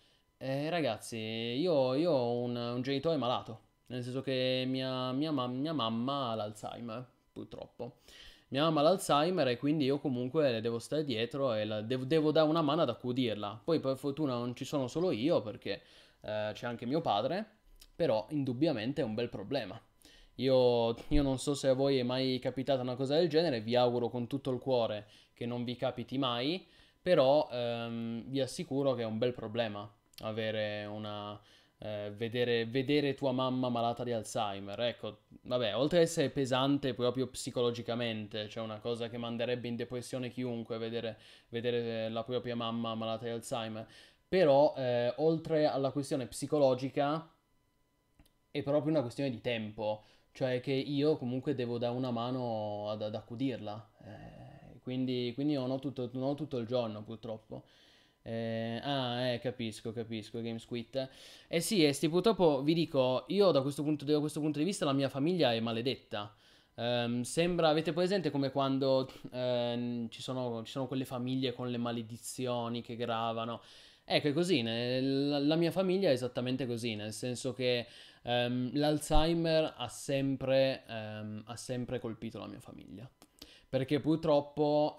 eh, ragazzi, io, io ho un, un, genitore malato, nel senso che mia, mia, mia mamma ha l'Alzheimer, purtroppo. Mia mamma ha l'Alzheimer e quindi io comunque le devo stare dietro e devo, devo dare una mano ad accudirla. Poi per fortuna non ci sono solo io perché eh, c'è anche mio padre, però indubbiamente è un bel problema. Io, io, non so se a voi è mai capitata una cosa del genere, vi auguro con tutto il cuore che non vi capiti mai, però ehm, vi assicuro che è un bel problema avere una... Eh, vedere, vedere, tua mamma malata di Alzheimer, ecco, vabbè, oltre ad essere pesante proprio psicologicamente, cioè una cosa che manderebbe in depressione chiunque vedere, vedere eh, la propria mamma malata di Alzheimer, però eh, oltre alla questione psicologica è proprio una questione di tempo, cioè che io comunque devo dare una mano ad, ad accudirla, eh, quindi, quindi non, ho tutto, non ho tutto il giorno purtroppo. Eh, ah, eh, capisco, capisco, GameSquid. Eh sì, esti, eh, purtroppo vi dico, io da questo, punto, da questo punto di vista la mia famiglia è maledetta. Um, sembra, avete presente come quando um, ci, sono, ci, sono, quelle famiglie con le maledizioni che gravano? Ecco, è così, nel, la mia famiglia è esattamente così, nel senso che um, l'Alzheimer ha sempre, ha sempre colpito la mia famiglia. Perché purtroppo,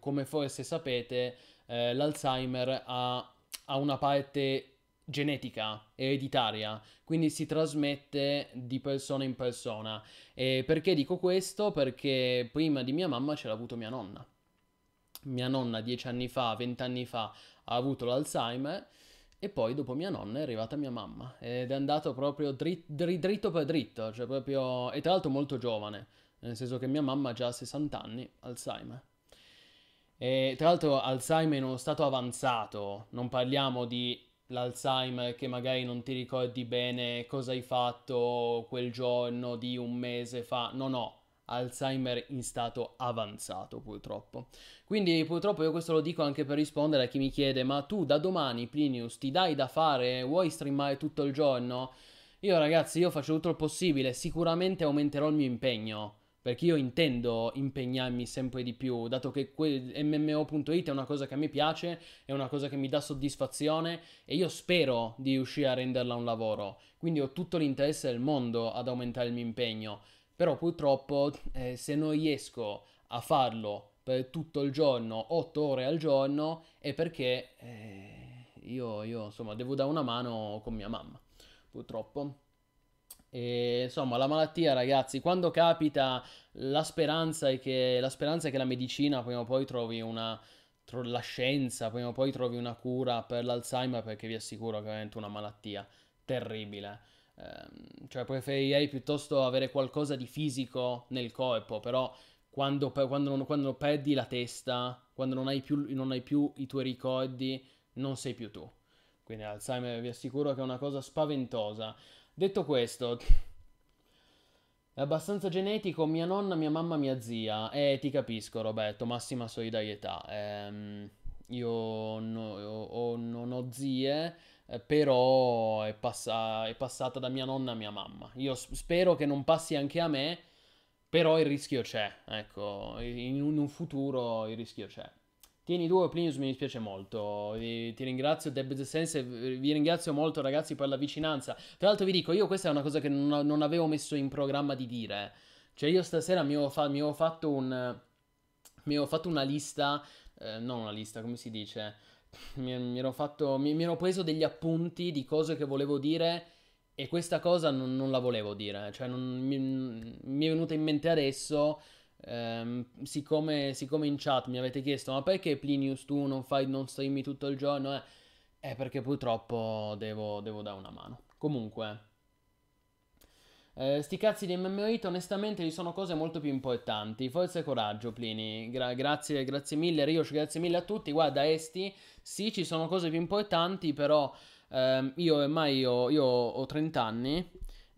come forse sapete, eh, l'Alzheimer ha, ha una parte genetica, ereditaria, quindi si trasmette di persona in persona. E perché dico questo? Perché prima di mia mamma ce l'ha avuto mia nonna. Mia nonna dieci anni fa, vent'anni fa ha avuto l'Alzheimer e poi dopo mia nonna è arrivata mia mamma ed è andato proprio drit, dritto per dritto, cioè proprio... e tra l'altro molto giovane, nel senso che mia mamma ha già 60 anni, Alzheimer. E, tra l'altro Alzheimer in uno stato avanzato, non parliamo di l'Alzheimer che magari non ti ricordi bene cosa hai fatto quel giorno di un mese fa, no no, Alzheimer in stato avanzato purtroppo. Quindi purtroppo io questo lo dico anche per rispondere a chi mi chiede ma tu da domani Plinius ti dai da fare, vuoi streamare tutto il giorno? Io ragazzi io faccio tutto il possibile, sicuramente aumenterò il mio impegno, perché io intendo impegnarmi sempre di più, dato che MMO.it è una cosa che a me piace, è una cosa che mi dà soddisfazione e io spero di riuscire a renderla un lavoro, quindi ho tutto l'interesse del mondo ad aumentare il mio impegno, però purtroppo eh, se non riesco a farlo per tutto il giorno, 8 ore al giorno, è perché eh, io, io insomma devo dare una mano con mia mamma, purtroppo. E, insomma, la malattia, ragazzi, quando capita, la speranza è che la, speranza è che la medicina prima o poi trovi una. Tro- la scienza, prima o poi trovi una cura per l'Alzheimer, perché vi assicuro che è veramente una malattia terribile. Ehm, cioè, preferirei piuttosto avere qualcosa di fisico nel corpo, però quando, quando, non, quando perdi la testa, quando non hai, più, non hai più i tuoi ricordi, non sei più tu. Quindi l'Alzheimer vi assicuro che è una cosa spaventosa. Detto questo, è abbastanza genetico, mia nonna, mia mamma, mia zia. Eh, ti capisco Roberto, massima solidarietà. Ehm, io no, ho, ho, non ho zie, eh, però è, passa, è, passata da mia nonna a mia mamma. Io spero che non passi anche a me, però il rischio c'è. Ecco, in un futuro il rischio c'è. Tieni due, Plinius, mi dispiace molto. Vi, ti ringrazio, Deb The Sense, vi ringrazio molto ragazzi per la vicinanza. Tra l'altro vi dico, io questa è una cosa che non, non avevo messo in programma di dire. Cioè io stasera mi ho, fa, mi ho, fatto, un, mi ho fatto una lista, eh, non una lista, come si dice? Mi, mi, ero fatto, mi, ero preso degli appunti di cose che volevo dire e questa cosa non, non la volevo dire. Cioè non, mi è venuta in mente adesso ehm, siccome, siccome, in chat mi avete chiesto ma perché Plinius tu non, fai, non streami tutto il giorno, eh, è perché purtroppo devo, devo dare una mano. Comunque, eh, sti cazzi di MMOIT, onestamente, ci sono cose molto più importanti. Forza e coraggio, Plini. Gra- grazie, grazie mille, Riosh, grazie mille a tutti. Guarda, Esti, sì, ci sono cose più importanti, però ehm, io ormai ho, io ho 30 anni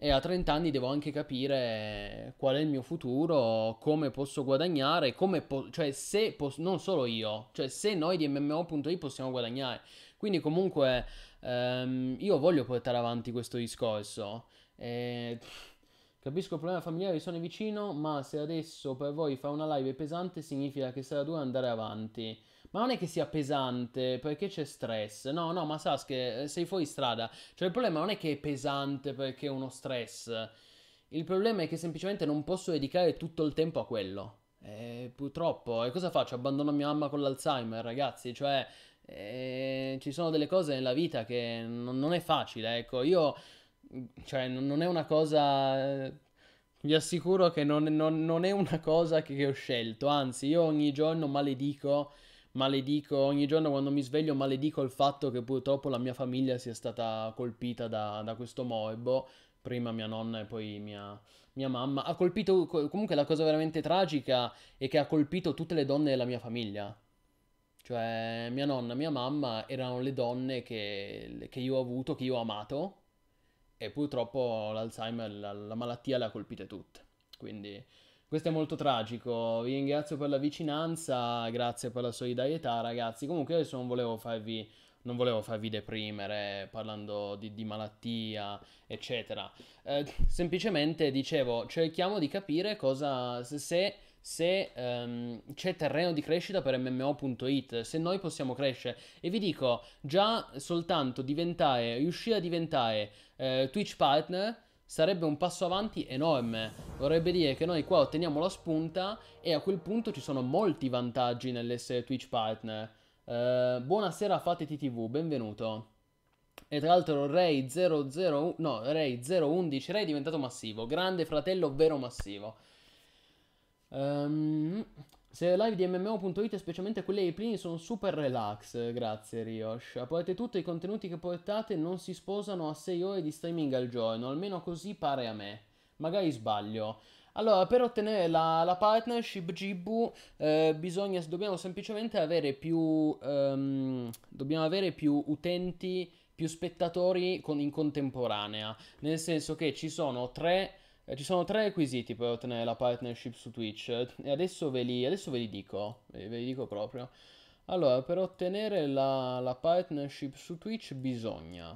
e a 30 anni devo anche capire qual è il mio futuro, come posso guadagnare, come po- cioè se pos- non solo io, cioè se noi di MMO.i possiamo guadagnare. Quindi comunque ehm, io voglio portare avanti questo discorso. E... Capisco il problema familiare, sono vicino, ma se adesso per voi fa una live pesante significa che sarà dura andare avanti. Ma non è che sia pesante perché c'è stress. No, no, ma Sasuke, eh, sei fuori strada. Cioè, il problema non è che è pesante perché è uno stress. Il problema è che semplicemente non posso dedicare tutto il tempo a quello. Eh, purtroppo, e cosa faccio? Abbandono mia mamma con l'Alzheimer, ragazzi. Cioè, eh, ci sono delle cose nella vita che non, non è facile. Ecco, io, cioè, non è una cosa. Eh, vi assicuro che non, non, non è una cosa che, che, ho scelto. Anzi, io ogni giorno maledico maledico ogni giorno quando mi sveglio, maledico il fatto che purtroppo la mia famiglia sia stata colpita da, da questo morbo. Prima mia nonna e poi mia, mia mamma. Ha colpito comunque la cosa veramente tragica è che ha colpito tutte le donne della mia famiglia. Cioè, mia nonna, e mia mamma erano le donne che, che io ho avuto, che io ho amato. E purtroppo l'Alzheimer, la, la malattia le ha colpite tutte. Quindi questo è molto tragico. Vi ringrazio per la vicinanza, grazie per la solidarietà, ragazzi. Comunque adesso non volevo farvi non volevo farvi deprimere parlando di, di malattia, eccetera. Eh, semplicemente dicevo, cerchiamo di capire cosa, se, se um, c'è terreno di crescita per MMO.it, se noi possiamo crescere. E vi dico, già soltanto diventare, riuscire a diventare eh, Twitch partner sarebbe un passo avanti enorme. Vorrebbe dire che noi qua otteniamo la spunta e a quel punto ci sono molti vantaggi nell'essere Twitch partner. Eh, buonasera Fateti TV, benvenuto. E tra l'altro Ray 00 no, Ray 011 Ray è diventato massivo, grande fratello vero massivo. Ehm um... Se le live di MMO.it, specialmente quelle ai plini, sono super relax, grazie Riosh. A parte tutto, i contenuti che portate non si sposano a 6 ore di streaming al giorno, almeno così pare a me. Magari sbaglio. Allora, per ottenere la, la partnership Jibbu, eh, bisogna, dobbiamo semplicemente avere più, ehm, dobbiamo avere più utenti, più spettatori con, in contemporanea. Nel senso che ci sono tre eh, ci sono tre requisiti per ottenere la partnership su Twitch e adesso ve li, adesso ve li dico, ve li dico proprio. Allora, per ottenere la, la, partnership su Twitch bisogna...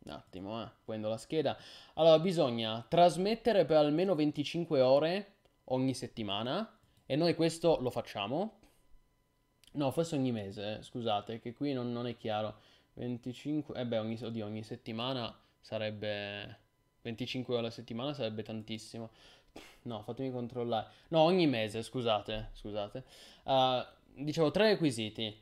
Un attimo, eh, prendo la scheda. Allora, bisogna trasmettere per almeno 25 ore ogni settimana e noi questo lo facciamo. No, forse ogni mese, eh, scusate, che qui non, non è chiaro. 25... Eh beh, ogni, oddio, ogni settimana sarebbe 25 ore alla settimana sarebbe tantissimo. No, fatemi controllare. No, ogni mese, scusate, scusate. Uh, dicevo, tre requisiti.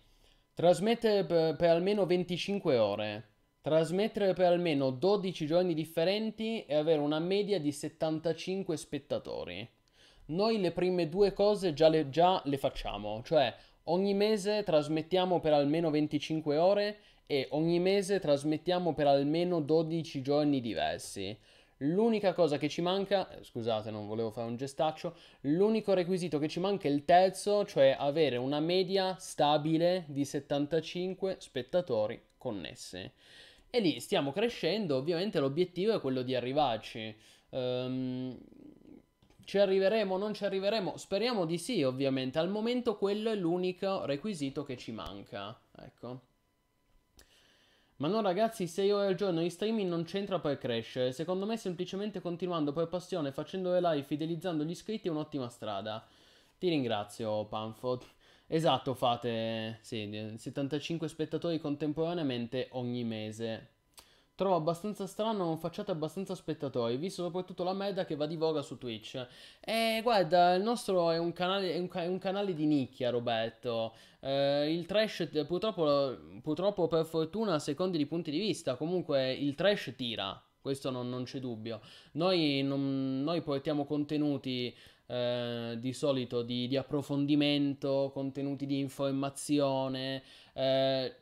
Trasmettere per, per almeno 25 ore. Trasmettere per almeno 12 giorni differenti e avere una media di 75 spettatori. Noi le prime due cose già le, già le facciamo, cioè ogni mese trasmettiamo per almeno 25 ore e ogni mese trasmettiamo per almeno 12 giorni diversi. L'unica cosa che ci manca, eh, scusate non volevo fare un gestaccio, l'unico requisito che ci manca è il terzo, cioè avere una media stabile di 75 spettatori connessi. E lì stiamo crescendo, ovviamente l'obiettivo è quello di arrivarci. Um, ci arriveremo, non ci arriveremo? Speriamo di sì, ovviamente. Al momento quello è l'unico requisito che ci manca. Ecco. Ma no ragazzi, 6 ore al giorno di streaming non c'entra per crescere, secondo me semplicemente continuando per passione, facendo le live, fidelizzando gli iscritti è un'ottima strada. Ti ringrazio Panfo. Esatto, fate sì, 75 spettatori contemporaneamente ogni mese. Trovo abbastanza strano, non facciate abbastanza spettatori, visto soprattutto la merda che va di voga su Twitch. E guarda, il nostro è un canale, è un, è un canale di nicchia, Roberto. Eh, il trash, purtroppo, purtroppo per fortuna, a secondi di punti di vista, comunque il trash tira, questo non, non c'è dubbio. Noi, non, noi portiamo contenuti... Eh, di solito di, di, approfondimento, contenuti di informazione, eh,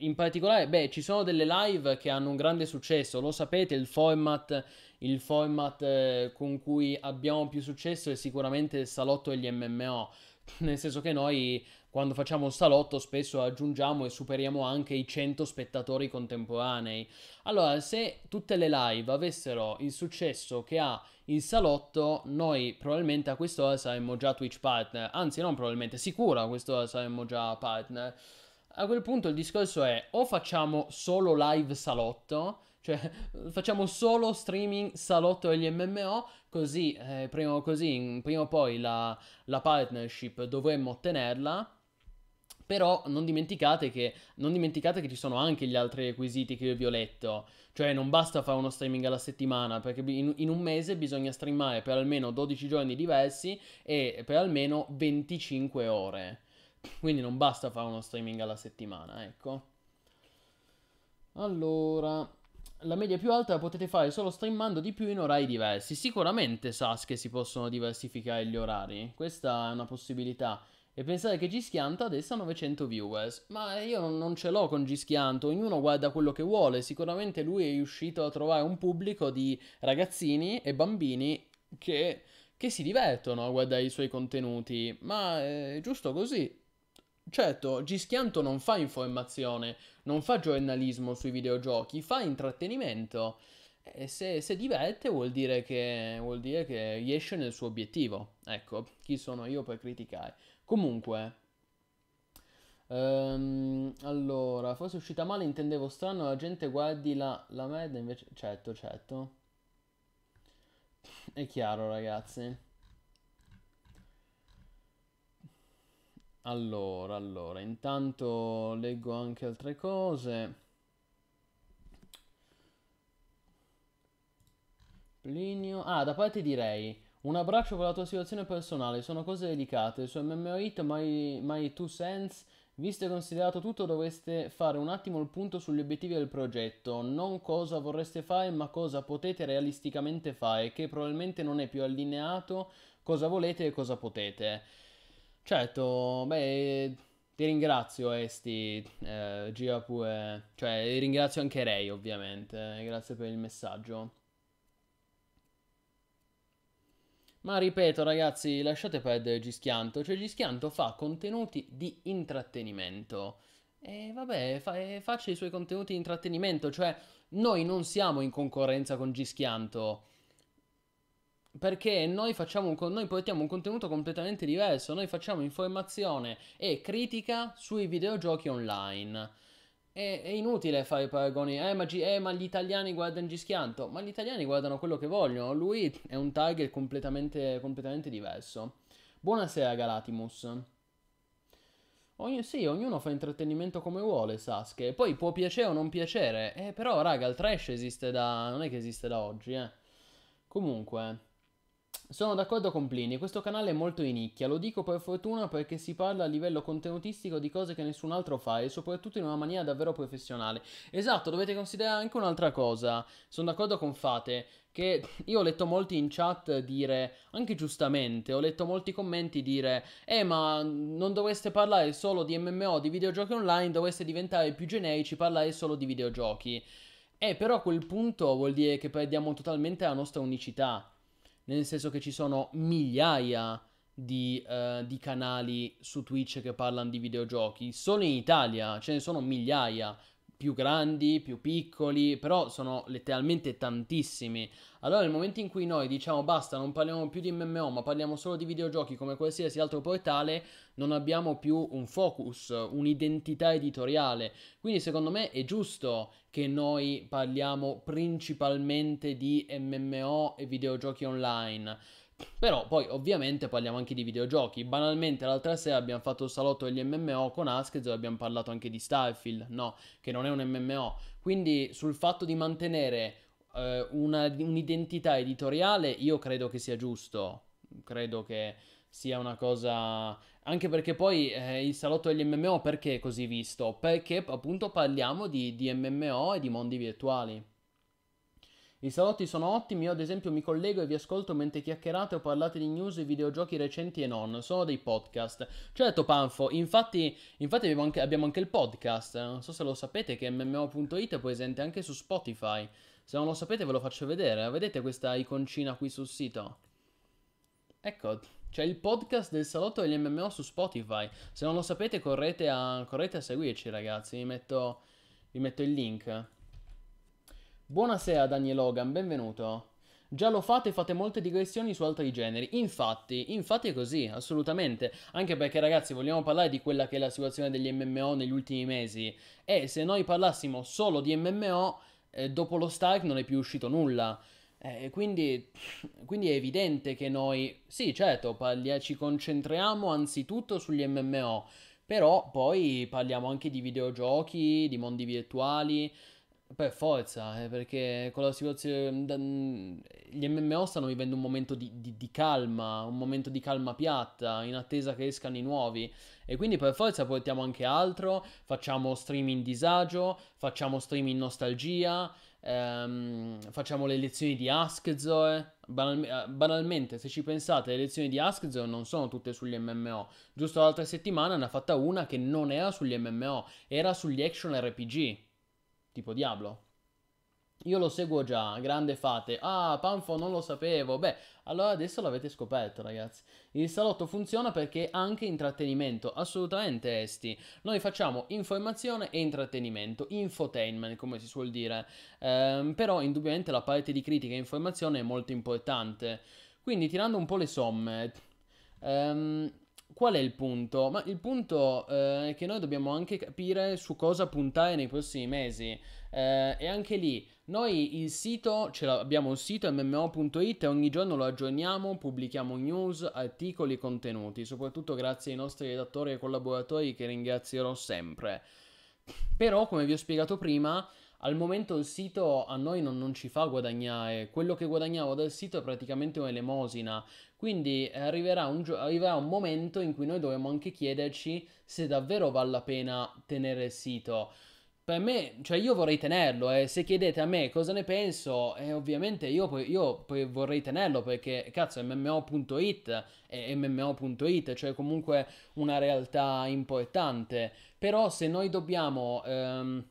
in particolare, beh, ci sono delle live che hanno un grande successo, lo sapete, il format, il format eh, con cui abbiamo più successo è sicuramente il salotto e gli MMO, nel senso che noi quando facciamo un salotto spesso aggiungiamo e superiamo anche i 100 spettatori contemporanei. Allora, se tutte le live avessero il successo che ha il salotto, noi probabilmente a quest'ora saremmo già Twitch partner, anzi non probabilmente, sicuro a quest'ora saremmo già partner a quel punto il discorso è o facciamo solo live salotto, cioè facciamo solo streaming salotto degli MMO, così, eh, prima, così prima, o poi la, la partnership dovremmo ottenerla. Però non dimenticate, che, non dimenticate che ci sono anche gli altri requisiti che io vi ho letto. Cioè non basta fare uno streaming alla settimana, perché in, in un mese bisogna streamare per almeno 12 giorni diversi e per almeno 25 ore. Quindi non basta fare uno streaming alla settimana, ecco. Allora, la media più alta la potete fare solo streamando di più in orari diversi. Sicuramente sas che si possono diversificare gli orari, questa è una possibilità. E pensare che Gischianto adesso ha 900 viewers, ma io non ce l'ho con Gischianto, ognuno guarda quello che vuole, sicuramente lui è riuscito a trovare un pubblico di ragazzini e bambini che, che si divertono a guardare i suoi contenuti, ma è giusto così, Certo, Gischianto non fa informazione, non fa giornalismo sui videogiochi, fa intrattenimento. E se, se diverte vuol dire, che, vuol dire che riesce nel suo obiettivo. Ecco, chi sono io per criticare? Comunque, Um, allora, forse uscita male, intendevo strano, la gente guardi la, la merda invece... Certo, certo. È chiaro, ragazzi. Allora, allora, intanto leggo anche altre cose. Plinio. Ah, da parte direi. Un abbraccio per la tua situazione personale, sono cose delicate, su MMO my, my Two Cents, visto e considerato tutto dovreste fare un attimo il punto sugli obiettivi del progetto, non cosa vorreste fare ma cosa potete realisticamente fare, che probabilmente non è più allineato cosa volete e cosa potete. Certo, beh, ti ringrazio Esti, eh, Gia cioè ringrazio anche Ray ovviamente, eh, grazie per il messaggio. Ma ripeto ragazzi, lasciate perdere Gischianto, cioè Gischianto fa contenuti di intrattenimento. E vabbè, fa, eh, faccia i suoi contenuti di intrattenimento, cioè noi non siamo in concorrenza con Gischianto perché noi, facciamo noi portiamo un contenuto completamente diverso, noi facciamo informazione e critica sui videogiochi online. È, è inutile fare paragoni, eh ma, eh ma, gli italiani guardano Gischianto, ma gli italiani guardano quello che vogliono, lui è un target completamente, completamente diverso. Buonasera Galatimus. Ogn- sì, ognuno fa intrattenimento come vuole, Sasuke. Poi può piacere o non piacere. Eh, però, raga, il trash esiste da... non è che esiste da oggi, eh. Comunque... Sono d'accordo con Plini, questo canale è molto in nicchia, lo dico per fortuna perché si parla a livello contenutistico di cose che nessun altro fa e soprattutto in una maniera davvero professionale. Esatto, dovete considerare anche un'altra cosa, sono d'accordo con Fate, che io ho letto molti in chat dire, anche giustamente, ho letto molti commenti dire, eh ma non dovreste parlare solo di MMO, di videogiochi online, dovreste diventare più generici, parlare solo di videogiochi. Eh però a quel punto vuol dire che perdiamo totalmente la nostra unicità nel senso che ci sono migliaia di, uh, di, canali su Twitch che parlano di videogiochi, solo in Italia ce ne sono migliaia, più grandi, più piccoli, però sono letteralmente tantissimi. Allora nel momento in cui noi diciamo basta, non parliamo più di MMO, ma parliamo solo di videogiochi come qualsiasi altro portale, non abbiamo più un focus, un'identità editoriale. Quindi secondo me è giusto che noi parliamo principalmente di MMO e videogiochi online. Però poi ovviamente parliamo anche di videogiochi. Banalmente l'altra sera abbiamo fatto il salotto degli MMO con Asked e abbiamo parlato anche di Starfield, no, che non è un MMO. Quindi sul fatto di mantenere eh, una, un'identità editoriale io credo che sia giusto. Credo che sia una cosa. Anche perché poi eh, il salotto degli MMO perché è così visto? Perché appunto parliamo di, di MMO e di mondi virtuali. I salotti sono ottimi, io ad esempio mi collego e vi ascolto mentre chiacchierate o parlate di news e videogiochi recenti e non, sono dei podcast. Certo Panfo, infatti, infatti abbiamo, anche, abbiamo, anche, il podcast, non so se lo sapete che mmo.it è presente anche su Spotify, se non lo sapete ve lo faccio vedere, vedete questa iconcina qui sul sito? Ecco, c'è il podcast del salotto degli MMO su Spotify, se non lo sapete correte a, correte a seguirci ragazzi, vi metto, vi metto il link. Buonasera Daniel Logan, benvenuto. Già lo fate, fate molte digressioni su altri generi. Infatti, infatti è così, assolutamente. Anche perché ragazzi, vogliamo parlare di quella che è la situazione degli MMO negli ultimi mesi. E se noi parlassimo solo di MMO, eh, dopo lo Stark non è più uscito nulla. Eh, quindi, quindi, è evidente che noi, sì certo, parli, eh, ci concentriamo anzitutto sugli MMO, però poi parliamo anche di videogiochi, di mondi virtuali. Per forza, eh, perché con la situazione. Mm, mm, gli MMO stanno vivendo un momento di, di, di, calma, un momento di calma piatta, in attesa che escano i nuovi. E quindi per forza portiamo anche altro. Facciamo stream in disagio, facciamo stream in nostalgia. Ehm, facciamo le lezioni di Askzor. Banal, eh, banalmente, se ci pensate, le lezioni di Askzor non sono tutte sugli MMO. Giusto l'altra settimana ne ha fatta una che non era sugli MMO, era sugli action RPG tipo Diablo. Io lo seguo già, grande fate. Ah, Panfo non lo sapevo. Beh, allora adesso l'avete scoperto, ragazzi. Il salotto funziona perché è anche intrattenimento, assolutamente esti. Noi facciamo informazione e intrattenimento, infotainment, come si suol dire. Ehm, però indubbiamente la parte di critica e informazione è molto importante. Quindi tirando un po' le somme, ehm, qual è il punto? Ma il punto eh, è che noi dobbiamo anche capire su cosa puntare nei prossimi mesi. Eh, e anche lì, noi il sito, ce l'abbiamo un sito mmo.it e ogni giorno lo aggiorniamo, pubblichiamo news, articoli, contenuti, soprattutto grazie ai nostri redattori e collaboratori che ringrazierò sempre. Però, come vi ho spiegato prima, al momento il sito a noi non, non, ci fa guadagnare, quello che guadagnavo dal sito è praticamente un'elemosina, quindi eh, arriverà un, gio- arriverà un momento in cui noi dovremo anche chiederci se davvero vale la pena tenere il sito. Per me, cioè io vorrei tenerlo e eh. se chiedete a me cosa ne penso, eh, ovviamente io, io vorrei tenerlo perché cazzo MMO.it è MMO.it, cioè comunque una realtà importante, però se noi dobbiamo... Ehm,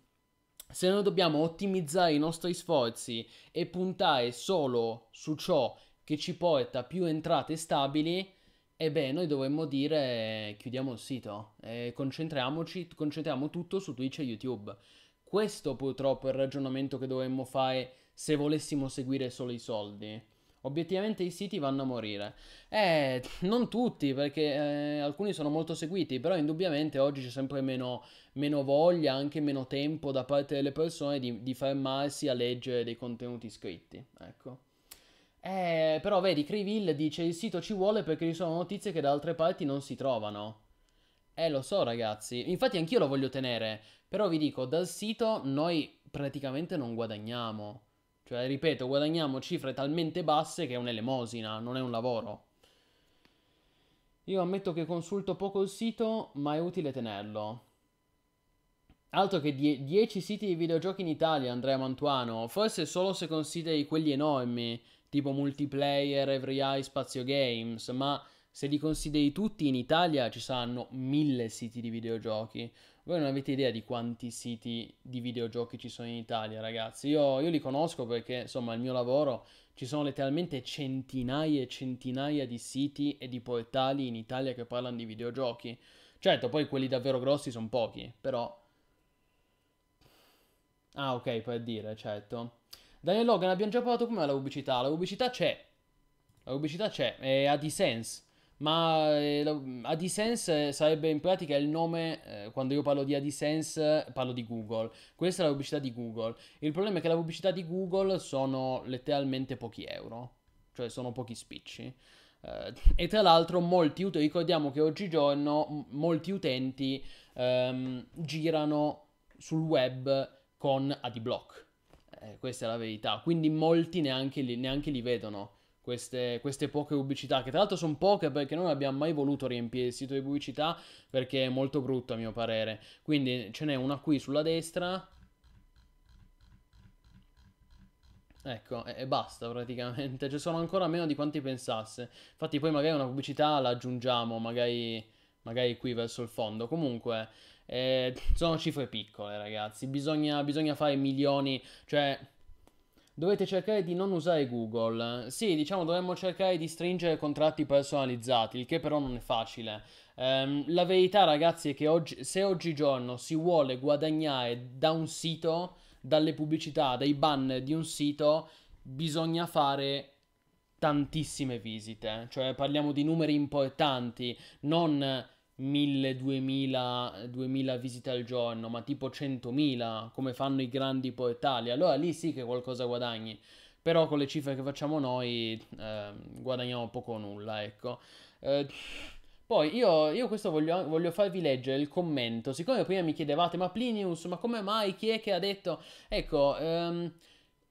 se noi dobbiamo ottimizzare i nostri sforzi e puntare solo su ciò che ci porta più entrate stabili, e beh, noi dovremmo dire chiudiamo il sito e concentriamoci, concentriamo tutto su Twitch e YouTube. Questo purtroppo è il ragionamento che dovremmo fare se volessimo seguire solo i soldi. Obiettivamente i siti vanno a morire. Eh, non tutti, perché eh, alcuni sono molto seguiti, però indubbiamente oggi c'è sempre meno, meno voglia, anche meno tempo da parte delle persone di, di fermarsi a leggere dei contenuti scritti. Ecco. Eh, però vedi, Criville dice il sito ci vuole perché ci sono notizie che da altre parti non si trovano. Eh, lo so, ragazzi. Infatti, anch'io lo voglio tenere. Però vi dico, dal sito noi praticamente non guadagniamo. Cioè, ripeto, guadagniamo cifre talmente basse che è un'elemosina, non è un lavoro. Io ammetto che consulto poco il sito, ma è utile tenerlo. Altro che 10 die- siti di videogiochi in Italia, Andrea Mantuano. Forse solo se consideri quelli enormi, tipo multiplayer, every eye, spazio games, ma se li consideri tutti in Italia ci saranno mille siti di videogiochi. Voi non avete idea di quanti siti di videogiochi ci sono in Italia, ragazzi. Io, io li conosco perché, insomma, il mio lavoro ci sono letteralmente centinaia e centinaia di siti e di portali in Italia che parlano di videogiochi. Certo, poi quelli davvero grossi sono pochi, però... Ah, ok, per dire, certo. Daniel Logan, abbiamo già parlato prima della pubblicità. La pubblicità c'è. La pubblicità c'è, E ha di senso ma eh, AdSense sarebbe in pratica il nome, eh, quando io parlo di AdSense parlo di Google, questa è la pubblicità di Google, il problema è che la pubblicità di Google sono letteralmente pochi euro, cioè sono pochi spicci. Eh, e tra l'altro molti utenti, ricordiamo che oggigiorno m- molti utenti ehm, girano sul web con AdBlock, eh, questa è la verità, quindi molti neanche li, neanche li vedono queste, queste, poche pubblicità, che tra l'altro sono poche perché noi non abbiamo mai voluto riempire il sito di pubblicità perché è molto brutto a mio parere. Quindi ce n'è una qui sulla destra. Ecco, e, basta praticamente, cioè sono ancora meno di quanti pensasse. Infatti poi magari una pubblicità la aggiungiamo, magari, magari qui verso il fondo. Comunque, eh, sono cifre piccole ragazzi, bisogna, bisogna fare milioni, cioè Dovete cercare di non usare Google. Sì, diciamo dovremmo cercare di stringere contratti personalizzati, il che però non è facile. Um, la verità, ragazzi, è che oggi, se oggigiorno si vuole guadagnare da un sito, dalle pubblicità, dai banner di un sito, bisogna fare tantissime visite. Cioè parliamo di numeri importanti, non 1000, 2000, visite al giorno, ma tipo 100.000 come fanno i grandi poetali, allora lì sì che qualcosa guadagni. Però con le cifre che facciamo noi eh, guadagniamo poco o nulla, ecco. Eh, poi io, io questo voglio, voglio, farvi leggere il commento, siccome prima mi chiedevate ma Plinius, ma come mai, chi è che ha detto? Ecco, ehm,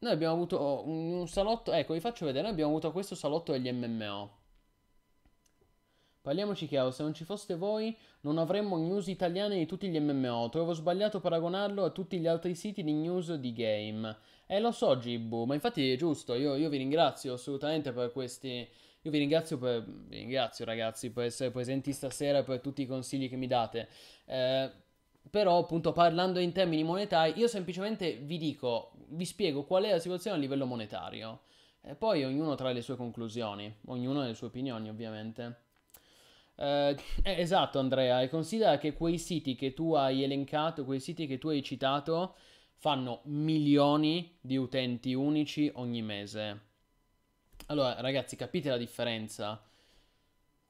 noi abbiamo avuto un, un salotto, ecco vi faccio vedere, noi abbiamo avuto questo salotto degli MMO Parliamoci chiaro, se non ci foste voi non avremmo news italiane di tutti gli MMO. Trovo sbagliato paragonarlo a tutti gli altri siti di news di game. Eh lo so Gibbo, ma infatti è giusto, io, io vi ringrazio assolutamente per questi... Io vi ringrazio, per, vi ringrazio ragazzi per essere presenti stasera e per tutti i consigli che mi date. Eh, però appunto parlando in termini monetari, io semplicemente vi dico, vi spiego qual è la situazione a livello monetario. E poi ognuno trae le sue conclusioni, ognuno ha le sue opinioni ovviamente. Eh, eh, esatto Andrea, e considera che quei siti che tu hai elencato, quei siti che tu hai citato, fanno milioni di utenti unici ogni mese. Allora ragazzi, capite la differenza?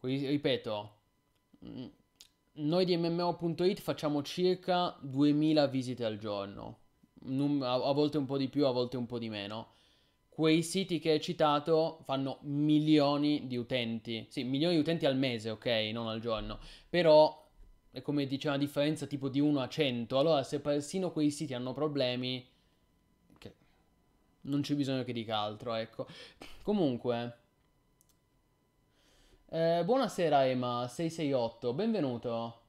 Quindi, ripeto, noi di MMO.it facciamo circa 2000 visite al giorno, a volte un po' di più, a volte un po' di meno quei siti che hai citato fanno milioni di utenti, sì, milioni di utenti al mese, ok, non al giorno, però è come dice una differenza tipo di 1 a 100, allora se persino quei siti hanno problemi, okay. non c'è bisogno che dica altro, ecco. Comunque... Eh, buonasera Ema668, benvenuto.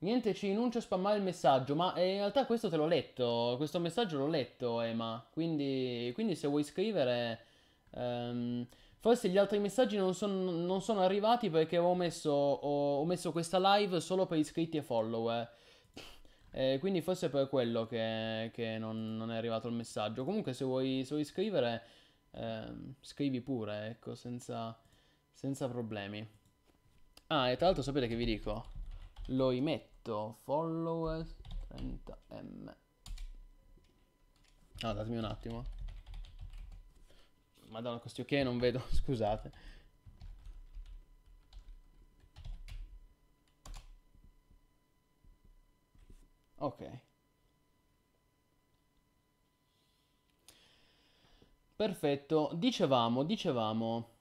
Niente ci rinuncio a spammare il messaggio, ma eh, in realtà questo te l'ho letto, questo messaggio l'ho letto Ema, quindi, quindi se vuoi scrivere... Um, forse gli altri messaggi non, son, non sono arrivati perché ho messo, ho, ho messo, questa live solo per iscritti e follower. E eh, quindi forse è per quello che, che non, non, è arrivato il messaggio. Comunque se vuoi, se vuoi scrivere, um, scrivi pure, ecco, senza, senza problemi. Ah, e tra l'altro sapete che vi dico? Lo imetto 8 follower 30m no datemi un attimo madonna questi ok non vedo scusate ok perfetto dicevamo dicevamo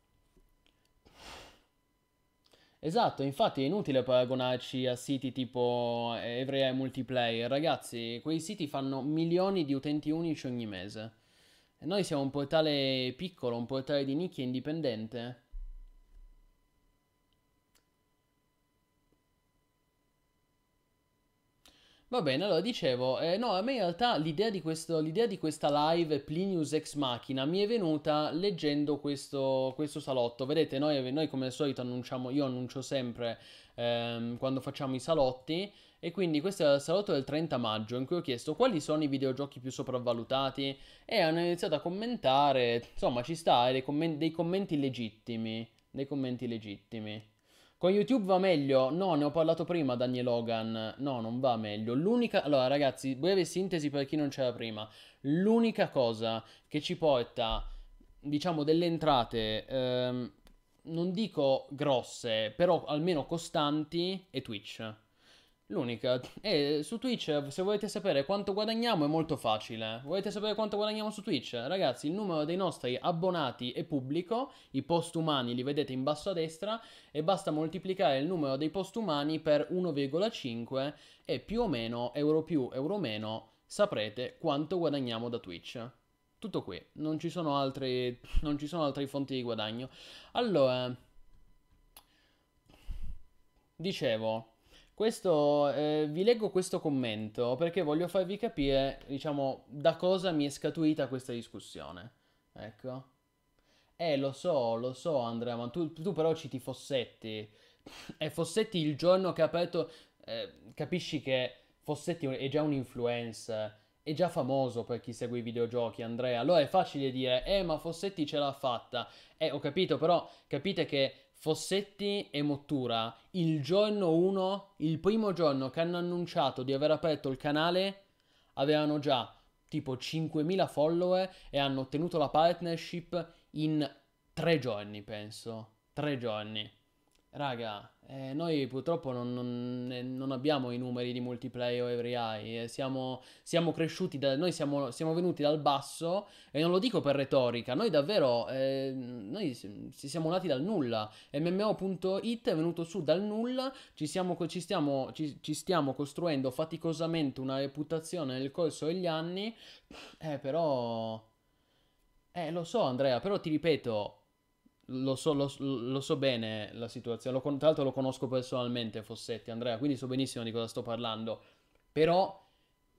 Esatto, infatti è inutile paragonarci a siti tipo eh, Evrea e Multiplayer, ragazzi, quei siti fanno milioni di utenti unici ogni mese. E noi siamo un portale piccolo, un portale di nicchia indipendente Va bene, allora dicevo, eh, no, a me in realtà l'idea di, questo, l'idea di questa live Plinius Ex Machina mi è venuta leggendo questo, questo salotto. Vedete, noi, noi, come al solito annunciamo, io annuncio sempre ehm, quando facciamo i salotti, e quindi questo è il salotto del 30 maggio in cui ho chiesto quali sono i videogiochi più sopravvalutati e hanno iniziato a commentare, insomma ci sta, eh, dei, commenti, dei commenti legittimi, dei commenti legittimi. Con YouTube va meglio? No, ne ho parlato prima, Daniel Logan. No, non va meglio. L'unica... Allora, ragazzi, breve sintesi per chi non c'era prima. L'unica cosa che ci porta, diciamo, delle entrate... Ehm, non dico grosse, però almeno costanti, è Twitch. L'unica. E su Twitch, se volete sapere quanto guadagniamo, è molto facile. Volete sapere quanto guadagniamo su Twitch? Ragazzi, il numero dei nostri abbonati è pubblico, i post umani li vedete in basso a destra, e basta moltiplicare il numero dei post umani per 1,5 e più o meno, euro più, euro meno, saprete quanto guadagniamo da Twitch. Tutto qui, non ci sono, altri, non ci sono altre fonti di guadagno. Allora, dicevo... Questo, eh, vi leggo questo commento perché voglio farvi capire, diciamo, da cosa mi è scaturita questa discussione. Ecco. Eh, lo so, lo so Andrea, ma tu, tu però citi Fossetti. E Fossetti il giorno che ha aperto... Eh, capisci che Fossetti è già un influencer, è già famoso per chi segue i videogiochi, Andrea. Allora è facile dire, eh, ma Fossetti ce l'ha fatta. Eh, ho capito, però capite che Fossetti e Mottura, il giorno 1, il primo giorno che hanno annunciato di aver aperto il canale, avevano già tipo 5.000 follower e hanno ottenuto la partnership in tre giorni, penso. Tre giorni. Raga, eh, noi purtroppo non, non, eh, non, abbiamo i numeri di multiplayer o every eye, eh, siamo, siamo, cresciuti, da, noi siamo, siamo, venuti dal basso e non lo dico per retorica, noi davvero, eh, noi ci siamo nati dal nulla, MMO.it è venuto su dal nulla, ci, siamo, ci, stiamo, ci, ci stiamo costruendo faticosamente una reputazione nel corso degli anni, eh però... Eh lo so Andrea, però ti ripeto, lo so, lo, lo so, bene la situazione, lo, tra l'altro lo conosco personalmente Fossetti, Andrea, quindi so benissimo di cosa sto parlando, però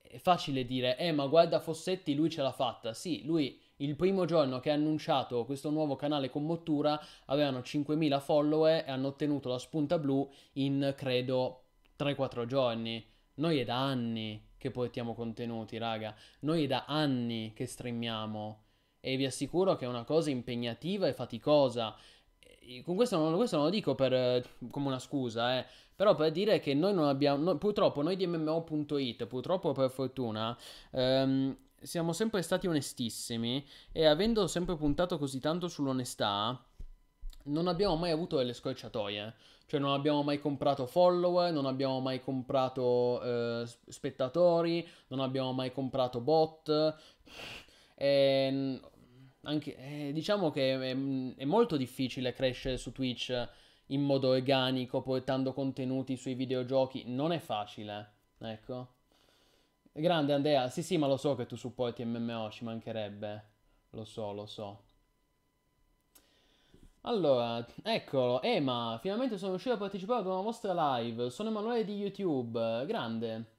è facile dire, eh ma guarda Fossetti, lui ce l'ha fatta, sì, lui il primo giorno che ha annunciato questo nuovo canale con Mottura avevano 5.000 follower e hanno ottenuto la spunta blu in, credo, 3-4 giorni. Noi è da anni che portiamo contenuti, raga, noi è da anni che streamiamo e vi assicuro che è una cosa impegnativa e faticosa. con questo non, questo non, lo dico per, eh, come una scusa, eh, però per dire che noi non abbiamo, no, purtroppo noi di MMO.it, purtroppo per fortuna, ehm, siamo sempre stati onestissimi e avendo sempre puntato così tanto sull'onestà, non abbiamo mai avuto delle scorciatoie, cioè non abbiamo mai comprato follower, non abbiamo mai comprato eh, spettatori, non abbiamo mai comprato bot. E ehm, anche, eh, diciamo che è, mm, è, molto difficile crescere su Twitch in modo organico, poetando contenuti sui videogiochi. Non è facile, ecco. Grande Andrea, sì sì, ma lo so che tu supporti MMO, ci mancherebbe. Lo so, lo so. Allora, eccolo, Ema, finalmente sono riuscito a partecipare ad una vostra live. Sono Emanuele di YouTube, grande.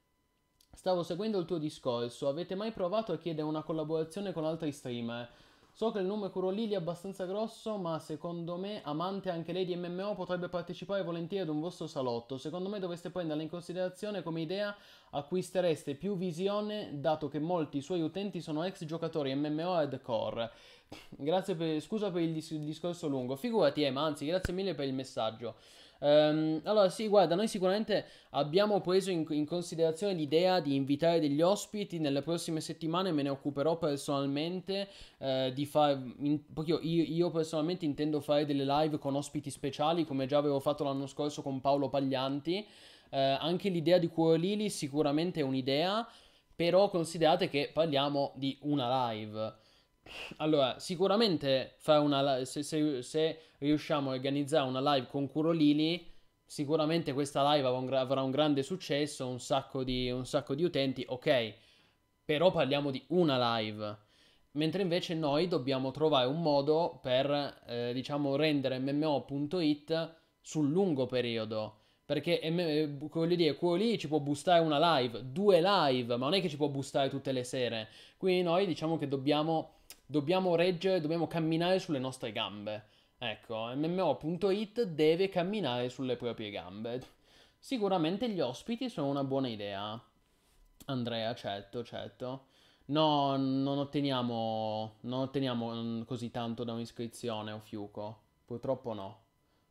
Stavo seguendo il tuo discorso, avete mai provato a chiedere una collaborazione con altri streamer? So che il nome Curolili è abbastanza grosso, ma secondo me, amante anche lei di MMO, potrebbe partecipare volentieri ad un vostro salotto. Secondo me dovreste prenderla in considerazione come idea, acquistereste più visione, dato che molti suoi utenti sono ex giocatori MMO ed core. Grazie per, scusa per il, dis- il discorso lungo. Figurati, Ema, eh, anzi, grazie mille per il messaggio. Um, allora, sì, guarda, noi sicuramente abbiamo preso in, in, considerazione l'idea di invitare degli ospiti nelle prossime settimane, me ne occuperò personalmente eh, di fare, io, io, personalmente intendo fare delle live con ospiti speciali, come già avevo fatto l'anno scorso con Paolo Paglianti. Eh, anche l'idea di Cuore Lili sicuramente è un'idea, però considerate che parliamo di una live. Allora, sicuramente fare una se, se, se, riusciamo a organizzare una live con Curolili, sicuramente questa live avrà un, avrà un grande successo, un sacco, di, un sacco di utenti, ok, però parliamo di una live. Mentre invece noi dobbiamo trovare un modo per, eh, diciamo, rendere MMO.it sul lungo periodo. Perché, eh, voglio dire, quello ci può boostare una live, due live, ma non è che ci può boostare tutte le sere. Quindi noi diciamo che dobbiamo dobbiamo reggere, dobbiamo camminare sulle nostre gambe. Ecco, MMO.it deve camminare sulle proprie gambe. Sicuramente gli ospiti sono una buona idea. Andrea, certo, certo. No, non otteniamo, non otteniamo mm, così tanto da un'iscrizione o fiuco. Purtroppo no.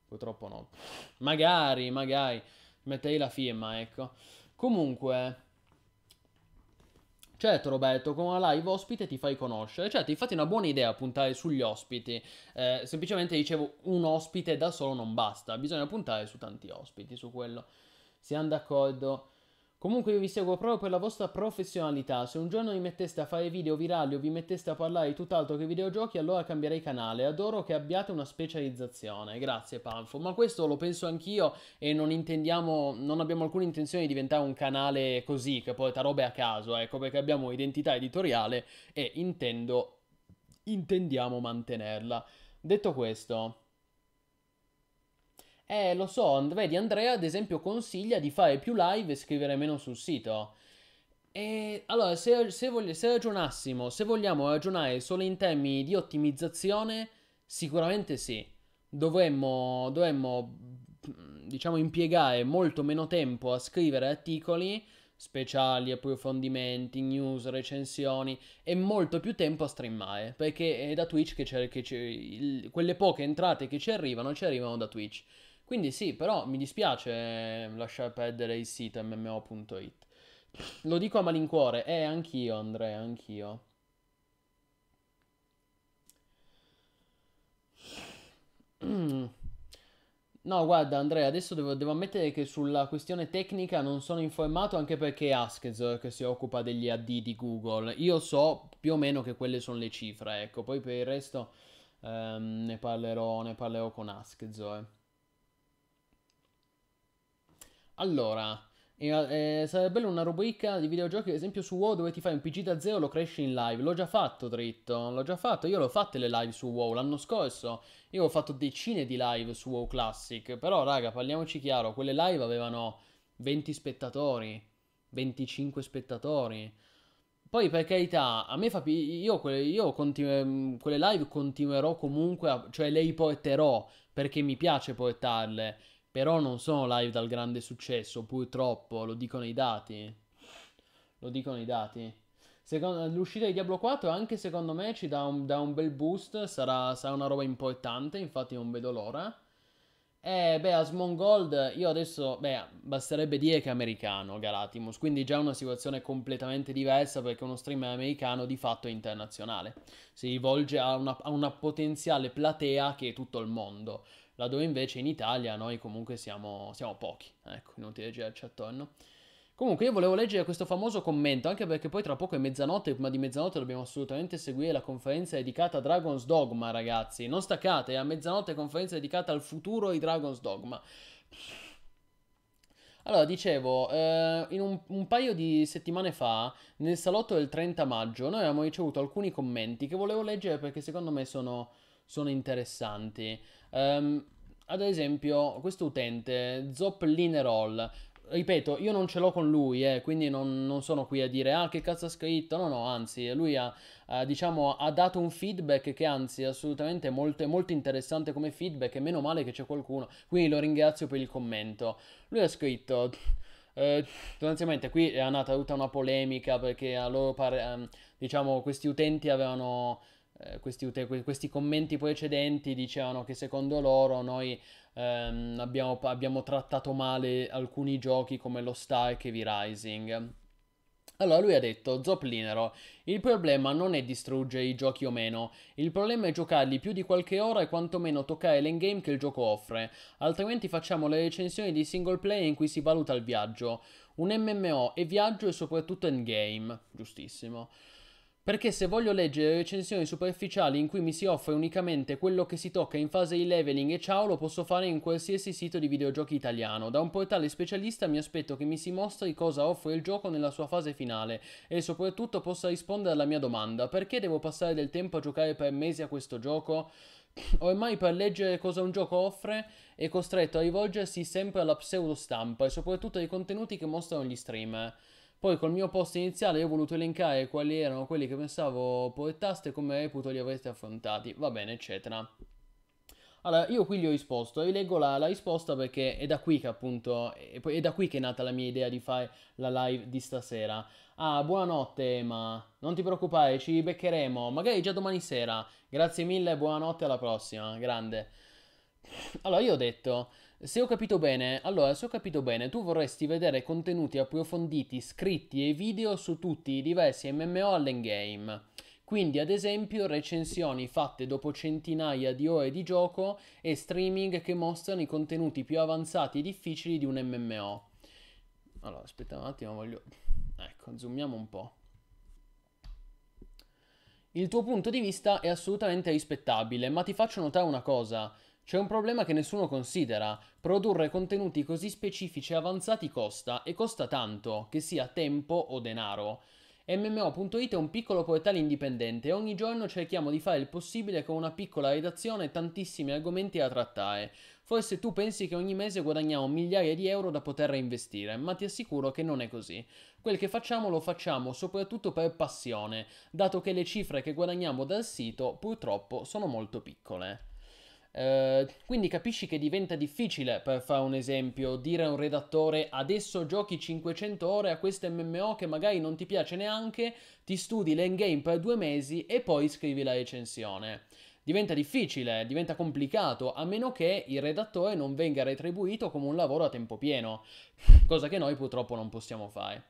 Purtroppo no. Magari, magari. Mettei la firma, ecco. Comunque, Certo Roberto, con una live ospite ti fai conoscere. Certo, infatti è una buona idea puntare sugli ospiti. Eh, semplicemente dicevo, un ospite da solo non basta, bisogna puntare su tanti ospiti, su quello. Siamo d'accordo. Comunque io vi seguo proprio per la vostra professionalità, se un giorno vi metteste a fare video virali o vi metteste a parlare di tutt'altro che videogiochi allora cambierei canale, adoro che abbiate una specializzazione, grazie Panfo, ma questo lo penso anch'io e non intendiamo, non abbiamo alcuna intenzione di diventare un canale così che porta robe a caso, ecco perché abbiamo identità editoriale e intendo, intendiamo mantenerla. Detto questo, eh, lo so, vedi Andrea ad esempio consiglia di fare più live e scrivere meno sul sito. E allora, se, se, voglio, se ragionassimo, se vogliamo ragionare solo in termini di ottimizzazione, sicuramente sì. Dovremmo, dovremmo diciamo, impiegare molto meno tempo a scrivere articoli speciali, approfondimenti, news, recensioni e molto più tempo a streamare perché è da Twitch che, c'è, che c'è, il, quelle poche entrate che ci arrivano ci arrivano da Twitch. Quindi sì, però mi dispiace ehm, lasciare perdere il sito mmo.it. Lo dico a malincuore, eh, anch'io Andrea, anch'io. No, guarda Andrea, adesso devo, devo, ammettere che sulla questione tecnica non sono informato anche perché Askzer che si occupa degli AD di Google. Io so più o meno che quelle sono le cifre, ecco, poi per il resto ehm, ne, parlerò, ne parlerò con Askzer. Eh. Allora, eh, eh sarebbe bello una rubrica di videogiochi, ad esempio su WoW, dove ti fai un PG da zero, e lo cresci in live. L'ho già fatto, dritto. L'ho già fatto. Io l'ho fatte le live su WoW l'anno scorso. Io ho fatto decine di live su WoW Classic. Però, raga, parliamoci chiaro: quelle live avevano 20 spettatori, 25 spettatori. Poi, per carità, a me fa. Io, quelle, io continu- ehm, quelle live continuerò comunque. A, cioè, le porterò perché mi piace poetarle però non sono live dal grande successo, purtroppo, lo dicono i dati. Lo dicono i dati. Secondo, l'uscita di Diablo 4 anche secondo me ci dà un, dà un bel boost, sarà, sarà, una roba importante, infatti non vedo l'ora. E beh, Asmon Gold, io adesso, beh, basterebbe dire che è americano Galatimus, quindi già una situazione completamente diversa perché uno streamer americano di fatto è internazionale, si rivolge a una, a una potenziale platea che è tutto il mondo laddove invece in Italia noi comunque siamo, siamo pochi, ecco, inutile girarci attorno. Comunque io volevo leggere questo famoso commento, anche perché poi tra poco è mezzanotte, ma di mezzanotte dobbiamo assolutamente seguire la conferenza dedicata a Dragon's Dogma, ragazzi. Non staccate, è a mezzanotte conferenza dedicata al futuro di Dragon's Dogma. Allora, dicevo, eh, in un, un, paio di settimane fa, nel salotto del 30 maggio, noi abbiamo ricevuto alcuni commenti che volevo leggere perché secondo me sono sono interessanti. Um, ad esempio, questo utente, Zoplinerol, ripeto, io non ce l'ho con lui, eh, quindi non, non, sono qui a dire ah che cazzo ha scritto, no no, anzi lui ha, eh, diciamo, ha dato un feedback che anzi è assolutamente molto, molto interessante come feedback e meno male che c'è qualcuno, quindi lo ringrazio per il commento. Lui ha scritto... Eh, sostanzialmente qui è nata tutta una polemica perché a loro pare, eh, diciamo, questi utenti avevano eh, questi, questi, commenti precedenti dicevano che secondo loro noi ehm, abbiamo, abbiamo, trattato male alcuni giochi come lo Star e V-Rising. Allora lui ha detto, Zoplinero, il problema non è distruggere i giochi o meno, il problema è giocarli più di qualche ora e quantomeno toccare l'endgame che il gioco offre, altrimenti facciamo le recensioni di single player in cui si valuta il viaggio. Un MMO è viaggio e soprattutto endgame, giustissimo. Perché se voglio leggere recensioni superficiali in cui mi si offre unicamente quello che si tocca in fase di leveling e ciao lo posso fare in qualsiasi sito di videogiochi italiano. Da un portale specialista mi aspetto che mi si mostri cosa offre il gioco nella sua fase finale e soprattutto possa rispondere alla mia domanda perché devo passare del tempo a giocare per mesi a questo gioco? Ormai per leggere cosa un gioco offre è costretto a rivolgersi sempre alla pseudo stampa e soprattutto ai contenuti che mostrano gli streamer. Poi col mio post iniziale ho voluto elencare quali erano quelli che pensavo poetaste e come reputo li avreste affrontati, va bene, eccetera. Allora, io qui gli ho risposto, rileggo la, la risposta perché è da qui che appunto, è, è, da qui che è nata la mia idea di fare la live di stasera. Ah, buonanotte Emma, non ti preoccupare, ci beccheremo, magari già domani sera. Grazie mille, buonanotte, alla prossima, grande. Allora, io ho detto, se ho capito bene, allora, se ho capito bene, tu vorresti vedere contenuti approfonditi, scritti e video su tutti i diversi MMO all'endgame. Quindi, ad esempio, recensioni fatte dopo centinaia di ore di gioco e streaming che mostrano i contenuti più avanzati e difficili di un MMO. Allora, aspetta un attimo, voglio... Ecco, zoomiamo un po'. Il tuo punto di vista è assolutamente rispettabile, ma ti faccio notare una cosa. C'è un problema che nessuno considera. Produrre contenuti così specifici e avanzati costa, e costa tanto, che sia tempo o denaro. MMO.it è un piccolo portale indipendente e ogni giorno cerchiamo di fare il possibile con una piccola redazione e tantissimi argomenti da trattare. Forse tu pensi che ogni mese guadagniamo migliaia di euro da poter reinvestire, ma ti assicuro che non è così. Quel che facciamo lo facciamo soprattutto per passione, dato che le cifre che guadagniamo dal sito purtroppo sono molto piccole. Eh, quindi capisci che diventa difficile, per fare un esempio, dire a un redattore adesso giochi 500 ore a questo MMO che magari non ti piace neanche, ti studi l'endgame per due mesi e poi scrivi la recensione. Diventa difficile, diventa complicato, a meno che il redattore non venga retribuito come un lavoro a tempo pieno, cosa che noi purtroppo non possiamo fare.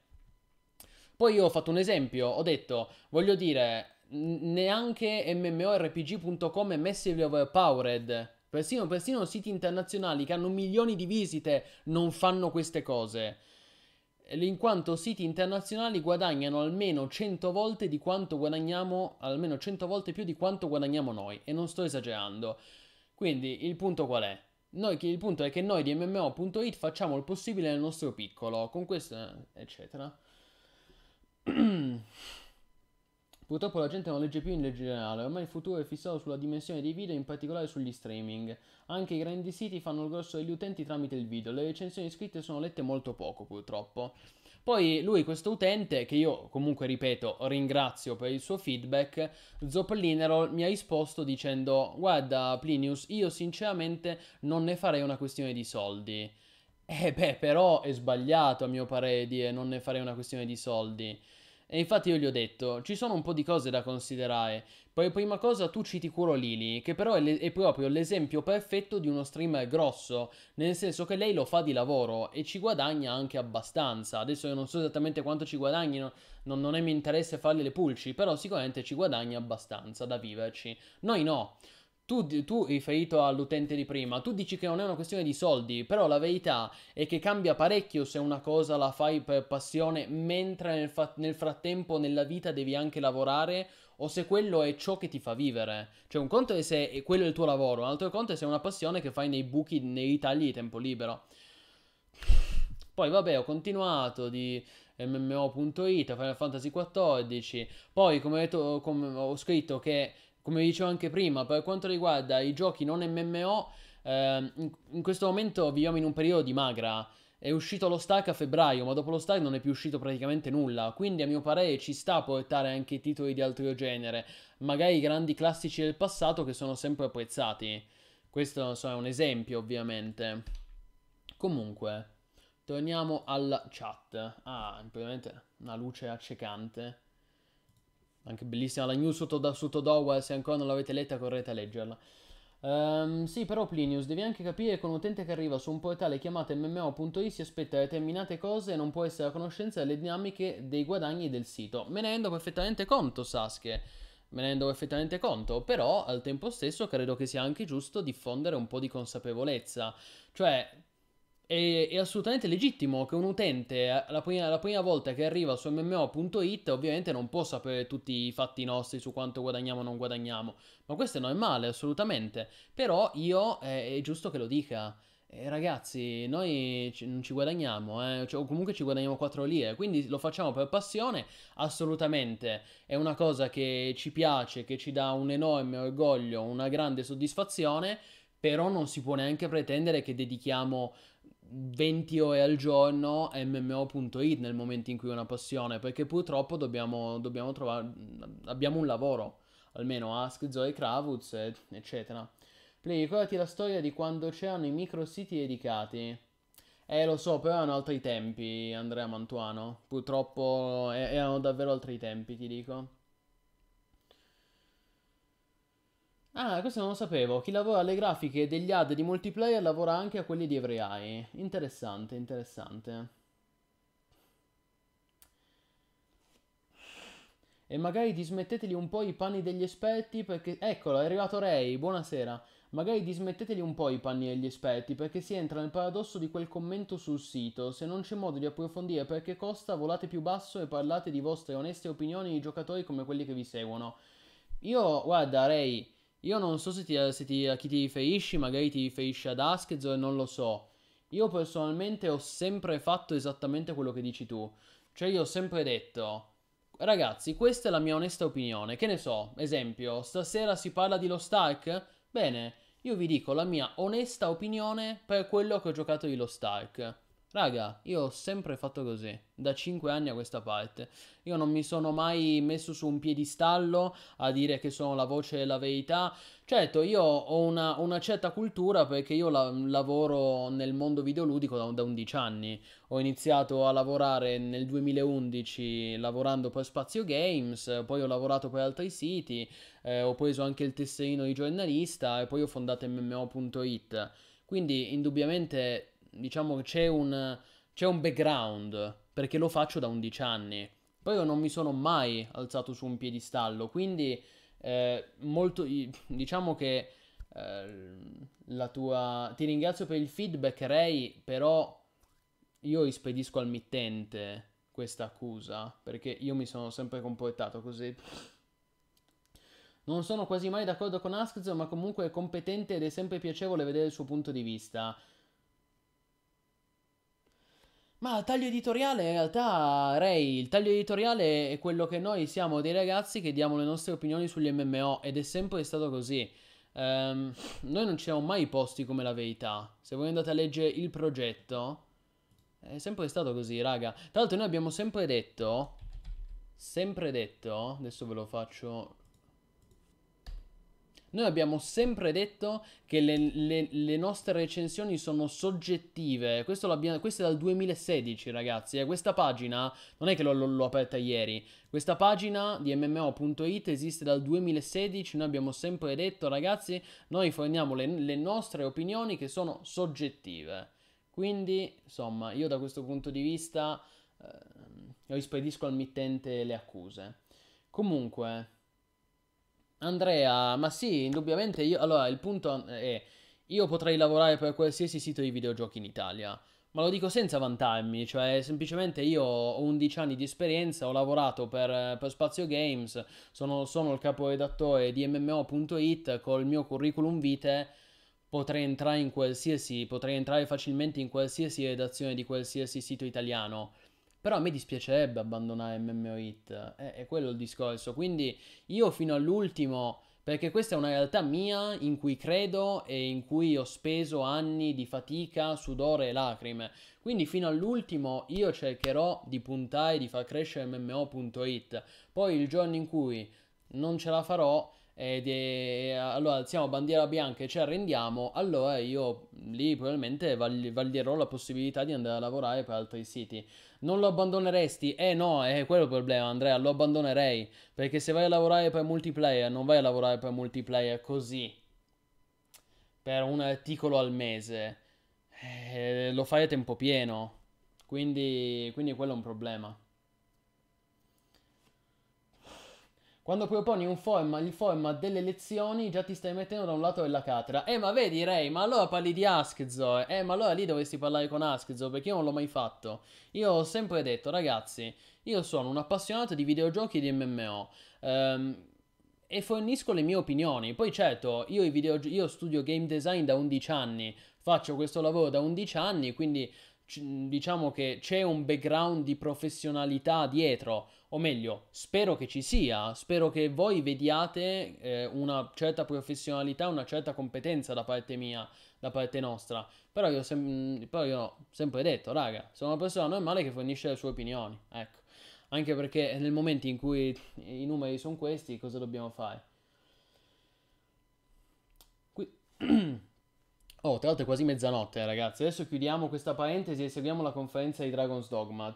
Poi io ho fatto un esempio, ho detto, voglio dire, neanche MMORPG.com è massively overpowered. Persino, persino siti internazionali che hanno milioni di visite non fanno queste cose. In quanto siti internazionali guadagnano almeno 100 volte di quanto guadagniamo, almeno 100 volte più di quanto guadagniamo noi. E non sto esagerando. Quindi il punto qual è? Noi, il punto è che noi di MMO.it facciamo il possibile nel nostro piccolo, con questo, eh, eccetera. Purtroppo la gente non legge più in legge generale, ormai il futuro è fissato sulla dimensione dei video, in particolare sugli streaming. Anche i grandi siti fanno il grosso degli utenti tramite il video, le recensioni scritte sono lette molto poco purtroppo. Poi lui, questo utente, che io comunque ripeto ringrazio per il suo feedback, Zoplinero mi ha risposto dicendo guarda Plinius, io sinceramente non ne farei una questione di soldi. Eh beh, però è sbagliato a mio parere dire non ne farei una questione di soldi e infatti io gli ho detto, ci sono un po' di cose da considerare. Poi prima cosa tu citi Curo Lili, che però è, le- è proprio l'esempio perfetto di uno streamer grosso, nel senso che lei lo fa di lavoro e ci guadagna anche abbastanza. Adesso io non so esattamente quanto ci guadagnino, non, non è mio interesse farle le pulci, però sicuramente ci guadagna abbastanza da viverci. Noi no. Tu, tu, riferito all'utente di prima, tu dici che non è una questione di soldi, però la verità è che cambia parecchio se una cosa la fai per passione, mentre nel, fa- nel frattempo nella vita devi anche lavorare, o se quello è ciò che ti fa vivere. Cioè, un conto è se è quello è il tuo lavoro, un altro conto è se è una passione che fai nei buchi, nei tagli di tempo libero. Poi vabbè, ho continuato di MMO.it, Final Fantasy XIV, poi come ho, detto, come ho scritto che come vi dicevo anche prima, per quanto riguarda i giochi non MMO, eh, in, in, questo momento viviamo in un periodo di magra. È uscito lo stack a febbraio, ma dopo lo stack non è più uscito praticamente nulla. Quindi, a mio parere, ci sta a portare anche titoli di altro genere, magari i grandi classici del passato che sono sempre apprezzati. Questo so, è un esempio, ovviamente. Comunque, torniamo alla chat. Ah, probabilmente una luce accecante. Anche bellissima la news sotto, Tod- su se ancora non l'avete letta correte a leggerla. Um, sì, però Plinius, devi anche capire che un utente che arriva su un portale chiamato mmo.it si aspetta determinate cose e non può essere a conoscenza delle dinamiche dei guadagni del sito. Me ne rendo perfettamente conto, Sasuke, me ne rendo perfettamente conto, però al tempo stesso credo che sia anche giusto diffondere un po' di consapevolezza. Cioè, è, è, assolutamente legittimo che un utente eh, la prima, la prima volta che arriva su MMO.it ovviamente non può sapere tutti i fatti nostri su quanto guadagniamo o non guadagniamo, ma questo non è male, assolutamente, però io eh, è giusto che lo dica. Eh, ragazzi, noi ci, non ci guadagniamo, eh? cioè, o comunque ci guadagniamo 4 lire, quindi lo facciamo per passione, assolutamente. È una cosa che ci piace, che ci dà un enorme orgoglio, una grande soddisfazione, però non si può neanche pretendere che dedichiamo 20 ore al giorno a mmo.it nel momento in cui è una passione, perché purtroppo dobbiamo, dobbiamo trovare, abbiamo un lavoro, almeno Ask, Zoe Kravuz, eccetera. Play, ricordati la storia di quando c'erano i micrositi dedicati. Eh, lo so, però erano altri tempi, Andrea Mantuano. Purtroppo eh, erano davvero altri tempi, ti dico. Ah, questo non lo sapevo. Chi lavora alle grafiche degli ad di multiplayer lavora anche a quelli di Evreai. Interessante, interessante. E magari dismetteteli un po' i panni degli esperti perché... Eccolo, è arrivato Ray, buonasera. Magari dismetteteli un po' i panni degli esperti perché si entra nel paradosso di quel commento sul sito. Se non c'è modo di approfondire perché costa, volate più basso e parlate di vostre oneste opinioni di giocatori come quelli che vi seguono. Io, guarda Ray... Io non so se, ti, eh, se ti, a chi ti riferisci, magari ti riferisci ad Askezo e non lo so. Io personalmente ho sempre fatto esattamente quello che dici tu. Cioè io ho sempre detto, ragazzi, questa è la mia onesta opinione. Che ne so, esempio, stasera si parla di Lost Ark? Bene, io vi dico la mia onesta opinione per quello che ho giocato di Lost Ark. Raga, io ho sempre fatto così, da 5 anni a questa parte. Io non mi sono mai messo su un piedistallo a dire che sono la voce della verità. Certo, io ho una, una certa cultura perché io la, lavoro nel mondo videoludico da, da 11 anni. Ho iniziato a lavorare nel 2011 lavorando per Spazio Games, poi ho lavorato per altri siti, eh, ho preso anche il tesserino di giornalista e poi ho fondato MMO.it. Quindi indubbiamente diciamo che c'è un, c'è un background, perché lo faccio da 11 anni. Poi io non mi sono mai alzato su un piedistallo, quindi eh, molto, diciamo che eh, la tua... Ti ringrazio per il feedback, Ray, però io ispedisco al mittente questa accusa, perché io mi sono sempre comportato così. Non sono quasi mai d'accordo con Askz, ma comunque è competente ed è sempre piacevole vedere il suo punto di vista. Ma il taglio editoriale in realtà, Ray, il taglio editoriale è quello che noi siamo dei ragazzi che diamo le nostre opinioni sugli MMO ed è sempre stato così. Um, noi non ci siamo mai posti come la verità. Se voi andate a leggere il progetto, è sempre stato così, raga. Tra l'altro noi abbiamo sempre detto, sempre detto, adesso ve lo faccio noi abbiamo sempre detto che le, le, le nostre recensioni sono soggettive. Questo, questo, è dal 2016, ragazzi. E eh. questa pagina non è che l'ho, l'ho aperta ieri. Questa pagina di mmo.it esiste dal 2016. Noi abbiamo sempre detto, ragazzi, noi forniamo le, le nostre opinioni che sono soggettive. Quindi, insomma, io da questo punto di vista eh, rispedisco al mittente le accuse. Comunque. Andrea, ma sì, indubbiamente io... Allora, il punto è... Io potrei lavorare per qualsiasi sito di videogiochi in Italia, ma lo dico senza vantarmi, cioè semplicemente io ho 11 anni di esperienza, ho lavorato per, per Spazio Games, sono, sono, il caporedattore di MMO.it, col mio curriculum vitae potrei entrare in qualsiasi, potrei entrare facilmente in qualsiasi redazione di qualsiasi sito italiano. Però a me dispiacerebbe abbandonare MMO Hit, è, è quello il discorso. Quindi io fino all'ultimo, perché questa è una realtà mia in cui credo e in cui ho speso anni di fatica, sudore e lacrime. Quindi fino all'ultimo io cercherò di puntare, di far crescere MMO.it. Poi il giorno in cui non ce la farò e è, allora siamo bandiera bianca e ci arrendiamo, allora io lì probabilmente val- valierò la possibilità di andare a lavorare per altri siti. Non lo abbandoneresti? Eh no, è quello il problema Andrea, lo abbandonerei, perché se vai a lavorare per multiplayer non vai a lavorare per multiplayer così, per un articolo al mese, eh, lo fai a tempo pieno, quindi, quindi quello è un problema. Quando proponi un format, il format delle lezioni, già ti stai mettendo da un lato della cattedra. Eh, ma vedi, Ray, ma allora parli di Askzo. Eh, ma allora lì dovresti parlare con Askzo, perché io non l'ho mai fatto. Io ho sempre detto, ragazzi, io sono un appassionato di videogiochi e di MMO. Um, ehm, e fornisco le mie opinioni. Poi certo, io, io studio game design da 11 anni, faccio questo lavoro da 11 anni, quindi diciamo che c'è un background di professionalità dietro, o meglio, spero che ci sia, spero che voi vediate eh, una certa professionalità, una certa competenza da parte mia, da parte nostra. Però io, sem- però io ho sempre detto, raga, sono una persona normale che fornisce le sue opinioni, ecco. Anche perché nel momento in cui i numeri sono questi, cosa dobbiamo fare? Qui... Oh, tra l'altro è quasi mezzanotte, eh, ragazzi. Adesso chiudiamo questa parentesi e seguiamo la conferenza di Dragon's Dogma.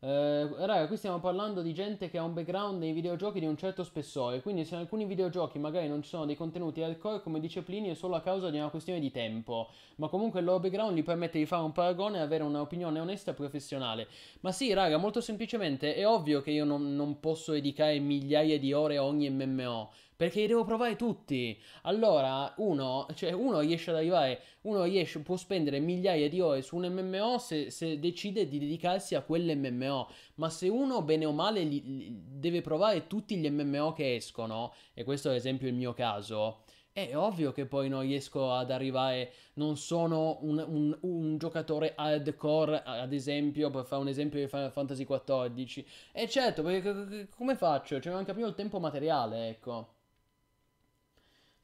Eh, raga, qui stiamo parlando di gente che ha un background nei videogiochi di un certo spessore, quindi se in alcuni videogiochi magari non ci sono dei contenuti hardcore, come dice Plini, è solo a causa di una questione di tempo, ma comunque il loro background gli permette di fare un paragone e avere un'opinione onesta e professionale. Ma sì, raga, molto semplicemente è ovvio che io non, non posso dedicare migliaia di ore a ogni MMO, perché li devo provare tutti. Allora, uno, cioè uno riesce ad arrivare, uno riesce, può spendere migliaia di ore su un MMO se, se decide di dedicarsi a quell'MMO. Ma se uno, bene o male, li, li, deve provare tutti gli MMO che escono, e questo è ad esempio il mio caso, è ovvio che poi non riesco ad arrivare, non sono un, un, un, giocatore hardcore, ad esempio, per fare un esempio di Final Fantasy XIV. E certo, perché come faccio? Cioè, manca più il tempo materiale, ecco.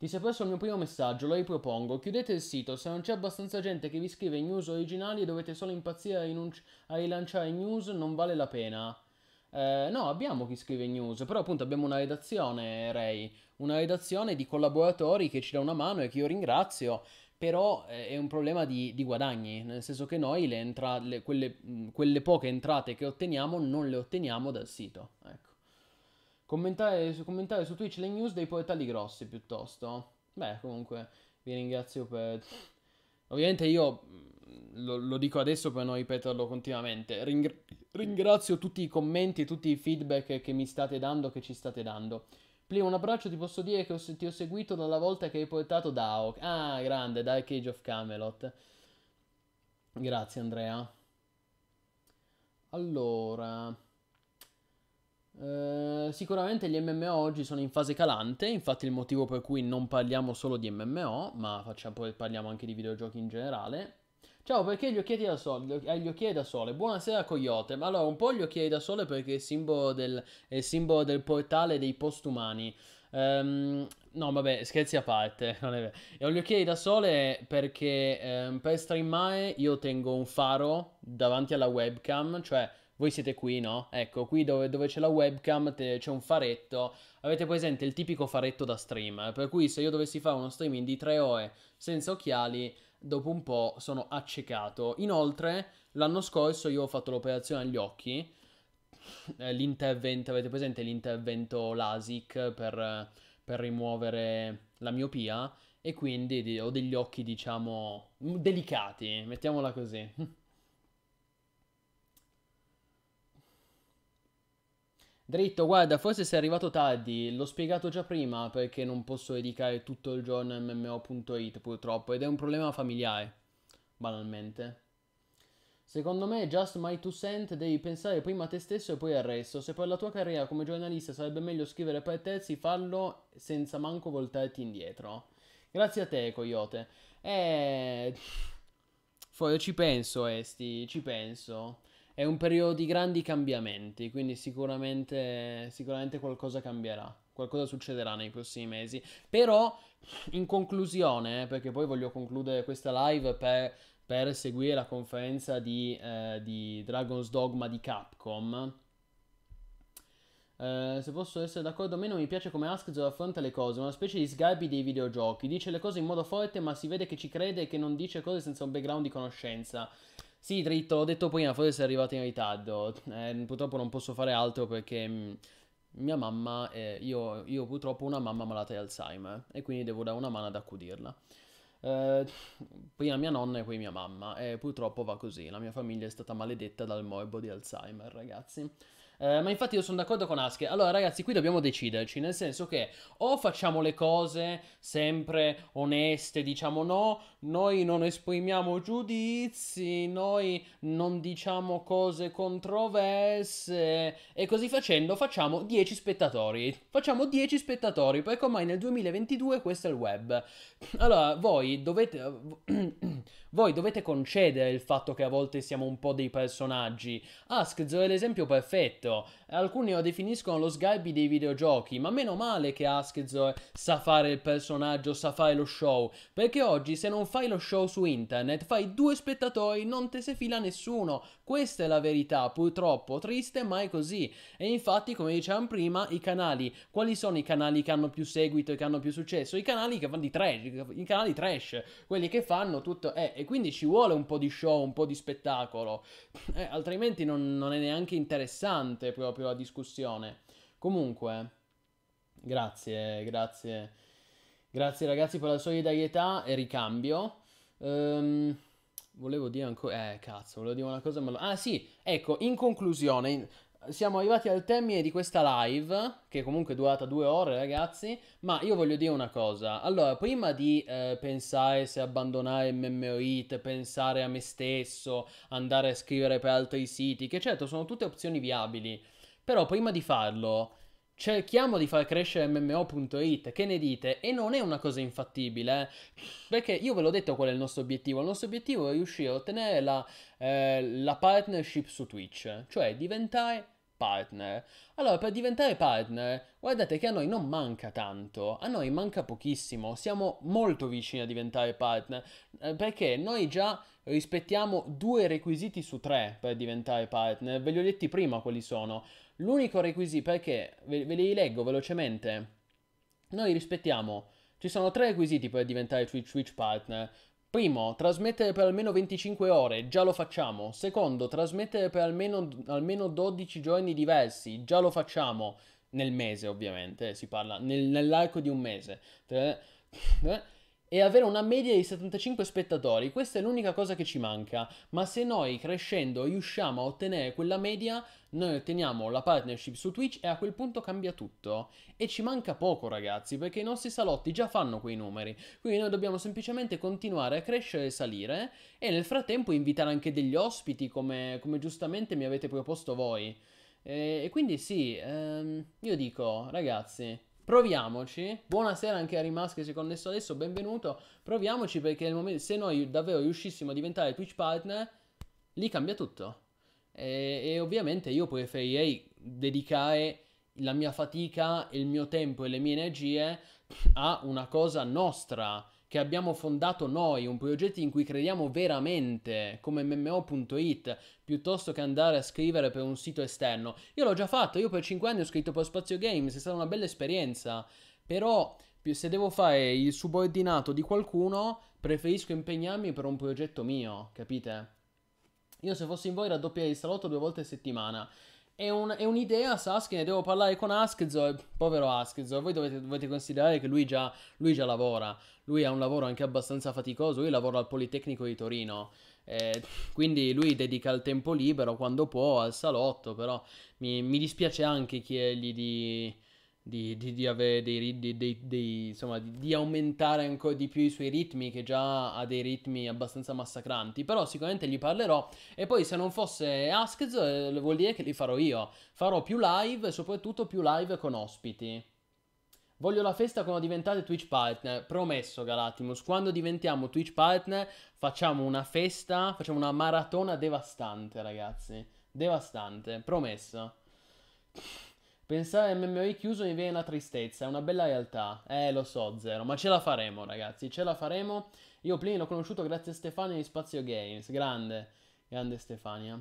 Ti sei perso il mio primo messaggio, lo ripropongo. Chiudete il sito, se non c'è abbastanza gente che vi scrive news originali e dovete solo impazzire a, rilanciare news, non vale la pena. Eh, no, abbiamo chi scrive news, però appunto abbiamo una redazione, Ray, una redazione di collaboratori che ci dà una mano e che io ringrazio, però eh, è un problema di, di guadagni, nel senso che noi le entra- le, quelle, quelle poche entrate che otteniamo non le otteniamo dal sito. Ecco. Commentare, commentare su Twitch le news dei portali grossi piuttosto. Beh, comunque vi ringrazio per... Ovviamente io mm, lo, lo dico adesso per non ripeterlo continuamente. Ringra- ringrazio tutti i commenti, e tutti i feedback che mi state dando, che ci state dando. Play, un abbraccio, ti posso dire che ho, ti ho seguito dalla volta che hai portato Daok. Ah, grande, Dark Age of Camelot. Grazie Andrea. Allora... Eh, sicuramente gli MMO oggi sono in fase calante, infatti il motivo per cui non parliamo solo di MMO, ma facciamo, parliamo anche di videogiochi in generale. Ciao, perché gli occhietti da sole? gli eh, occhiali da sole. Buonasera Coyote. Ma allora, un po' gli occhiali da sole perché è il simbolo del, è il simbolo del portale dei postumani. Um, no, vabbè, scherzi a parte. Non è vero. E ho gli occhiali da sole perché um, per streamare io tengo un faro davanti alla webcam, cioè voi siete qui, no? Ecco, qui dove, dove c'è la webcam te, c'è un faretto. Avete presente il tipico faretto da stream, per cui se io dovessi fare uno streaming di 3 ore senza occhiali, dopo un po' sono accecato. Inoltre, l'anno scorso io ho fatto l'operazione agli occhi, eh, l'intervento, avete presente l'intervento LASIC per, per rimuovere la miopia e quindi ho degli occhi, diciamo, delicati, mettiamola così. Dritto, guarda, forse sei arrivato tardi, l'ho spiegato già prima perché non posso dedicare tutto il giorno a MMO.it purtroppo ed è un problema familiare, banalmente. Secondo me, just my two cents, devi pensare prima a te stesso e poi al resto. Se per la tua carriera come giornalista sarebbe meglio scrivere per terzi, fallo senza manco voltarti indietro. Grazie a te, Coyote. Eh... Fuori ci penso, Esti, ci penso è un periodo di grandi cambiamenti, quindi sicuramente, sicuramente qualcosa cambierà, qualcosa succederà nei prossimi mesi. Però, in conclusione, eh, perché poi voglio concludere questa live per, per seguire la conferenza di, eh, di, Dragon's Dogma di Capcom. Eh, se posso essere d'accordo, a me non mi piace come Askzor affronta le cose, una specie di sgarbi dei videogiochi. Dice le cose in modo forte, ma si vede che ci crede e che non dice cose senza un background di conoscenza. Sì, dritto, ho detto prima, forse sei arrivato in ritardo. Eh, purtroppo non posso fare altro perché mm, mia mamma, eh, io, io, purtroppo ho una mamma malata di Alzheimer eh, e quindi devo dare una mano ad accudirla. Eh, prima mia nonna e poi mia mamma e purtroppo va così, la mia famiglia è stata maledetta dal morbo di Alzheimer, ragazzi. Eh, ma infatti io sono d'accordo con Aske. Allora ragazzi, qui dobbiamo deciderci, nel senso che o facciamo le cose sempre oneste, diciamo no, noi non esprimiamo giudizi, noi non diciamo cose controverse e così facendo facciamo 10 spettatori. Facciamo 10 spettatori, perché ormai nel 2022 questo è il web. Allora, voi dovete... Eh, voi dovete concedere il fatto che a volte siamo un po' dei personaggi. Askzo è l'esempio perfetto. Alcuni lo definiscono lo Sgarbi dei videogiochi, ma meno male che Askzo sa fare il personaggio, sa fare lo show, perché oggi se non fai lo show su internet fai due spettatori, non te se fila nessuno, questa è la verità, purtroppo triste, ma è così. E infatti, come dicevamo prima, i canali, quali sono i canali che hanno più seguito e che hanno più successo? I canali che fanno di trash, i canali trash, quelli che fanno tutto eh, e quindi ci vuole un po' di show, un po' di spettacolo. Eh, altrimenti non, non è neanche interessante proprio la discussione. Comunque, grazie, grazie. Grazie ragazzi per la solidarietà e ricambio. Um, Volevo dire ancora... Eh, cazzo, volevo dire una cosa ma... Ah, sì, ecco, in conclusione... In siamo arrivati al termine di questa live, che comunque è durata due ore, ragazzi. Ma io voglio dire una cosa. Allora, prima di eh, pensare se abbandonare Memorit, pensare a me stesso, andare a scrivere per altri siti, che certo sono tutte opzioni viabili. Però prima di farlo, cerchiamo di far crescere MMO.it, che ne dite? E non è una cosa infattibile, eh? perché io ve l'ho detto qual è il nostro obiettivo, il nostro obiettivo è riuscire a ottenere la, eh, la partnership su Twitch, cioè diventare partner. Allora, per diventare partner, guardate che a noi non manca tanto, a noi manca pochissimo, siamo molto vicini a diventare partner, eh, perché noi già rispettiamo due requisiti su tre per diventare partner, ve li ho detti prima quali sono. L'unico requisito, perché ve, ve li leggo velocemente, noi rispettiamo, ci sono tre requisiti per diventare Twitch, Twitch partner. Primo, trasmettere per almeno 25 ore, già lo facciamo. Secondo, trasmettere per almeno, almeno 12 giorni diversi, già lo facciamo. Nel mese, ovviamente, si parla nel, nell'arco di un mese. E avere una media di 75 spettatori, questa è l'unica cosa che ci manca. Ma se noi crescendo riusciamo a ottenere quella media, noi otteniamo la partnership su Twitch e a quel punto cambia tutto. E ci manca poco ragazzi, perché i nostri salotti già fanno quei numeri, quindi noi dobbiamo semplicemente continuare a crescere e salire e nel frattempo invitare anche degli ospiti come, come giustamente mi avete proposto voi. E, e quindi sì, ehm, io dico ragazzi, proviamoci. Buonasera anche a Rimas che si è connesso adesso, benvenuto. Proviamoci perché momento, se noi davvero riuscissimo a diventare Twitch partner, lì cambia tutto. E, eh, e ovviamente io preferirei dedicare la mia fatica, il mio tempo e le mie energie a una cosa nostra che abbiamo fondato noi, un progetto in cui crediamo veramente, come mmo.it, piuttosto che andare a scrivere per un sito esterno. Io l'ho già fatto, io per 5 anni ho scritto per Spazio Games, è stata una bella esperienza, però se devo fare il subordinato di qualcuno, preferisco impegnarmi per un progetto mio, capite? Io se fossi in voi raddoppierei il salotto due volte a settimana. È, un, è, un'idea, Sasuke, ne devo parlare con Askezo, eh, povero Askezo, voi dovete, dovete considerare che lui già, lui già, lavora, lui ha un lavoro anche abbastanza faticoso, lui lavora al Politecnico di Torino, eh, quindi lui dedica il tempo libero quando può al salotto, però mi, mi dispiace anche chiedergli di di, di, di, avere dei, dei, dei, dei insomma, di, di, aumentare ancora di più i suoi ritmi, che già ha dei ritmi abbastanza massacranti. Però sicuramente gli parlerò. E poi, se non fosse Askez, eh, vuol dire che li farò io. Farò più live soprattutto più live con ospiti. Voglio la festa quando diventate Twitch partner. Promesso, Galatimus. Quando diventiamo Twitch partner, facciamo una festa, facciamo una maratona devastante, ragazzi. Devastante, promesso. Pensare a MMOI chiuso mi viene una tristezza, è una bella realtà. Eh, lo so, zero, ma ce la faremo, ragazzi, ce la faremo. Io Plini l'ho conosciuto grazie a Stefania di Spazio Games, grande, grande Stefania.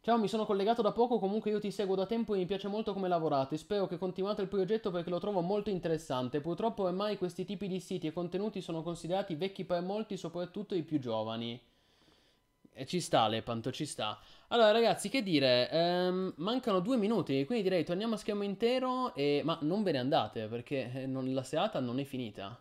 Ciao, mi sono collegato da poco, comunque io ti seguo da tempo e mi piace molto come lavorate. Spero che continuate il progetto perché lo trovo molto interessante. Purtroppo ormai questi tipi di siti e contenuti sono considerati vecchi per molti, soprattutto i più giovani. Eh, ci sta Lepanto, ci sta. Allora ragazzi, che dire, ehm, mancano due minuti, quindi direi torniamo a schermo intero, e... ma non ve ne andate perché eh, non... la serata non è finita.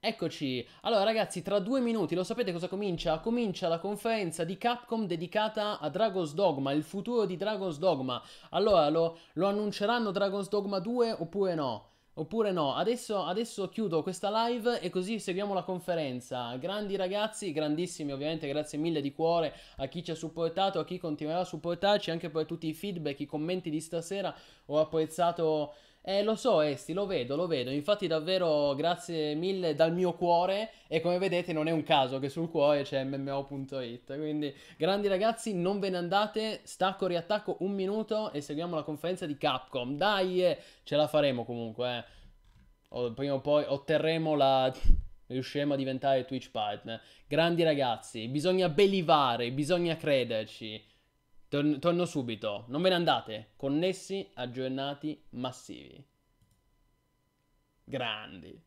Eccoci, allora ragazzi tra due minuti lo sapete cosa comincia? Comincia la conferenza di Capcom dedicata a Dragon's Dogma, il futuro di Dragon's Dogma. Allora lo, lo annunceranno Dragon's Dogma 2 oppure no? Oppure no, adesso, adesso, chiudo questa live e così seguiamo la conferenza. Grandi ragazzi, grandissimi ovviamente, grazie mille di cuore a chi ci ha supportato, a chi continuerà a supportarci, anche per tutti i feedback, i commenti di stasera. Ho apprezzato eh, lo so, Esti, lo vedo, lo vedo. Infatti, davvero grazie mille dal mio cuore. E come vedete, non è un caso che sul cuore c'è mmo.it. Quindi, grandi ragazzi, non ve ne andate. Stacco, riattacco un minuto e seguiamo la conferenza di Capcom. Dai, eh, ce la faremo comunque. Eh. O, prima o poi otterremo la. Riusciremo a diventare Twitch partner. Grandi ragazzi, bisogna belivare, bisogna crederci. Torn- torno subito, non ve ne andate, connessi, aggiornati, massivi. Grandi.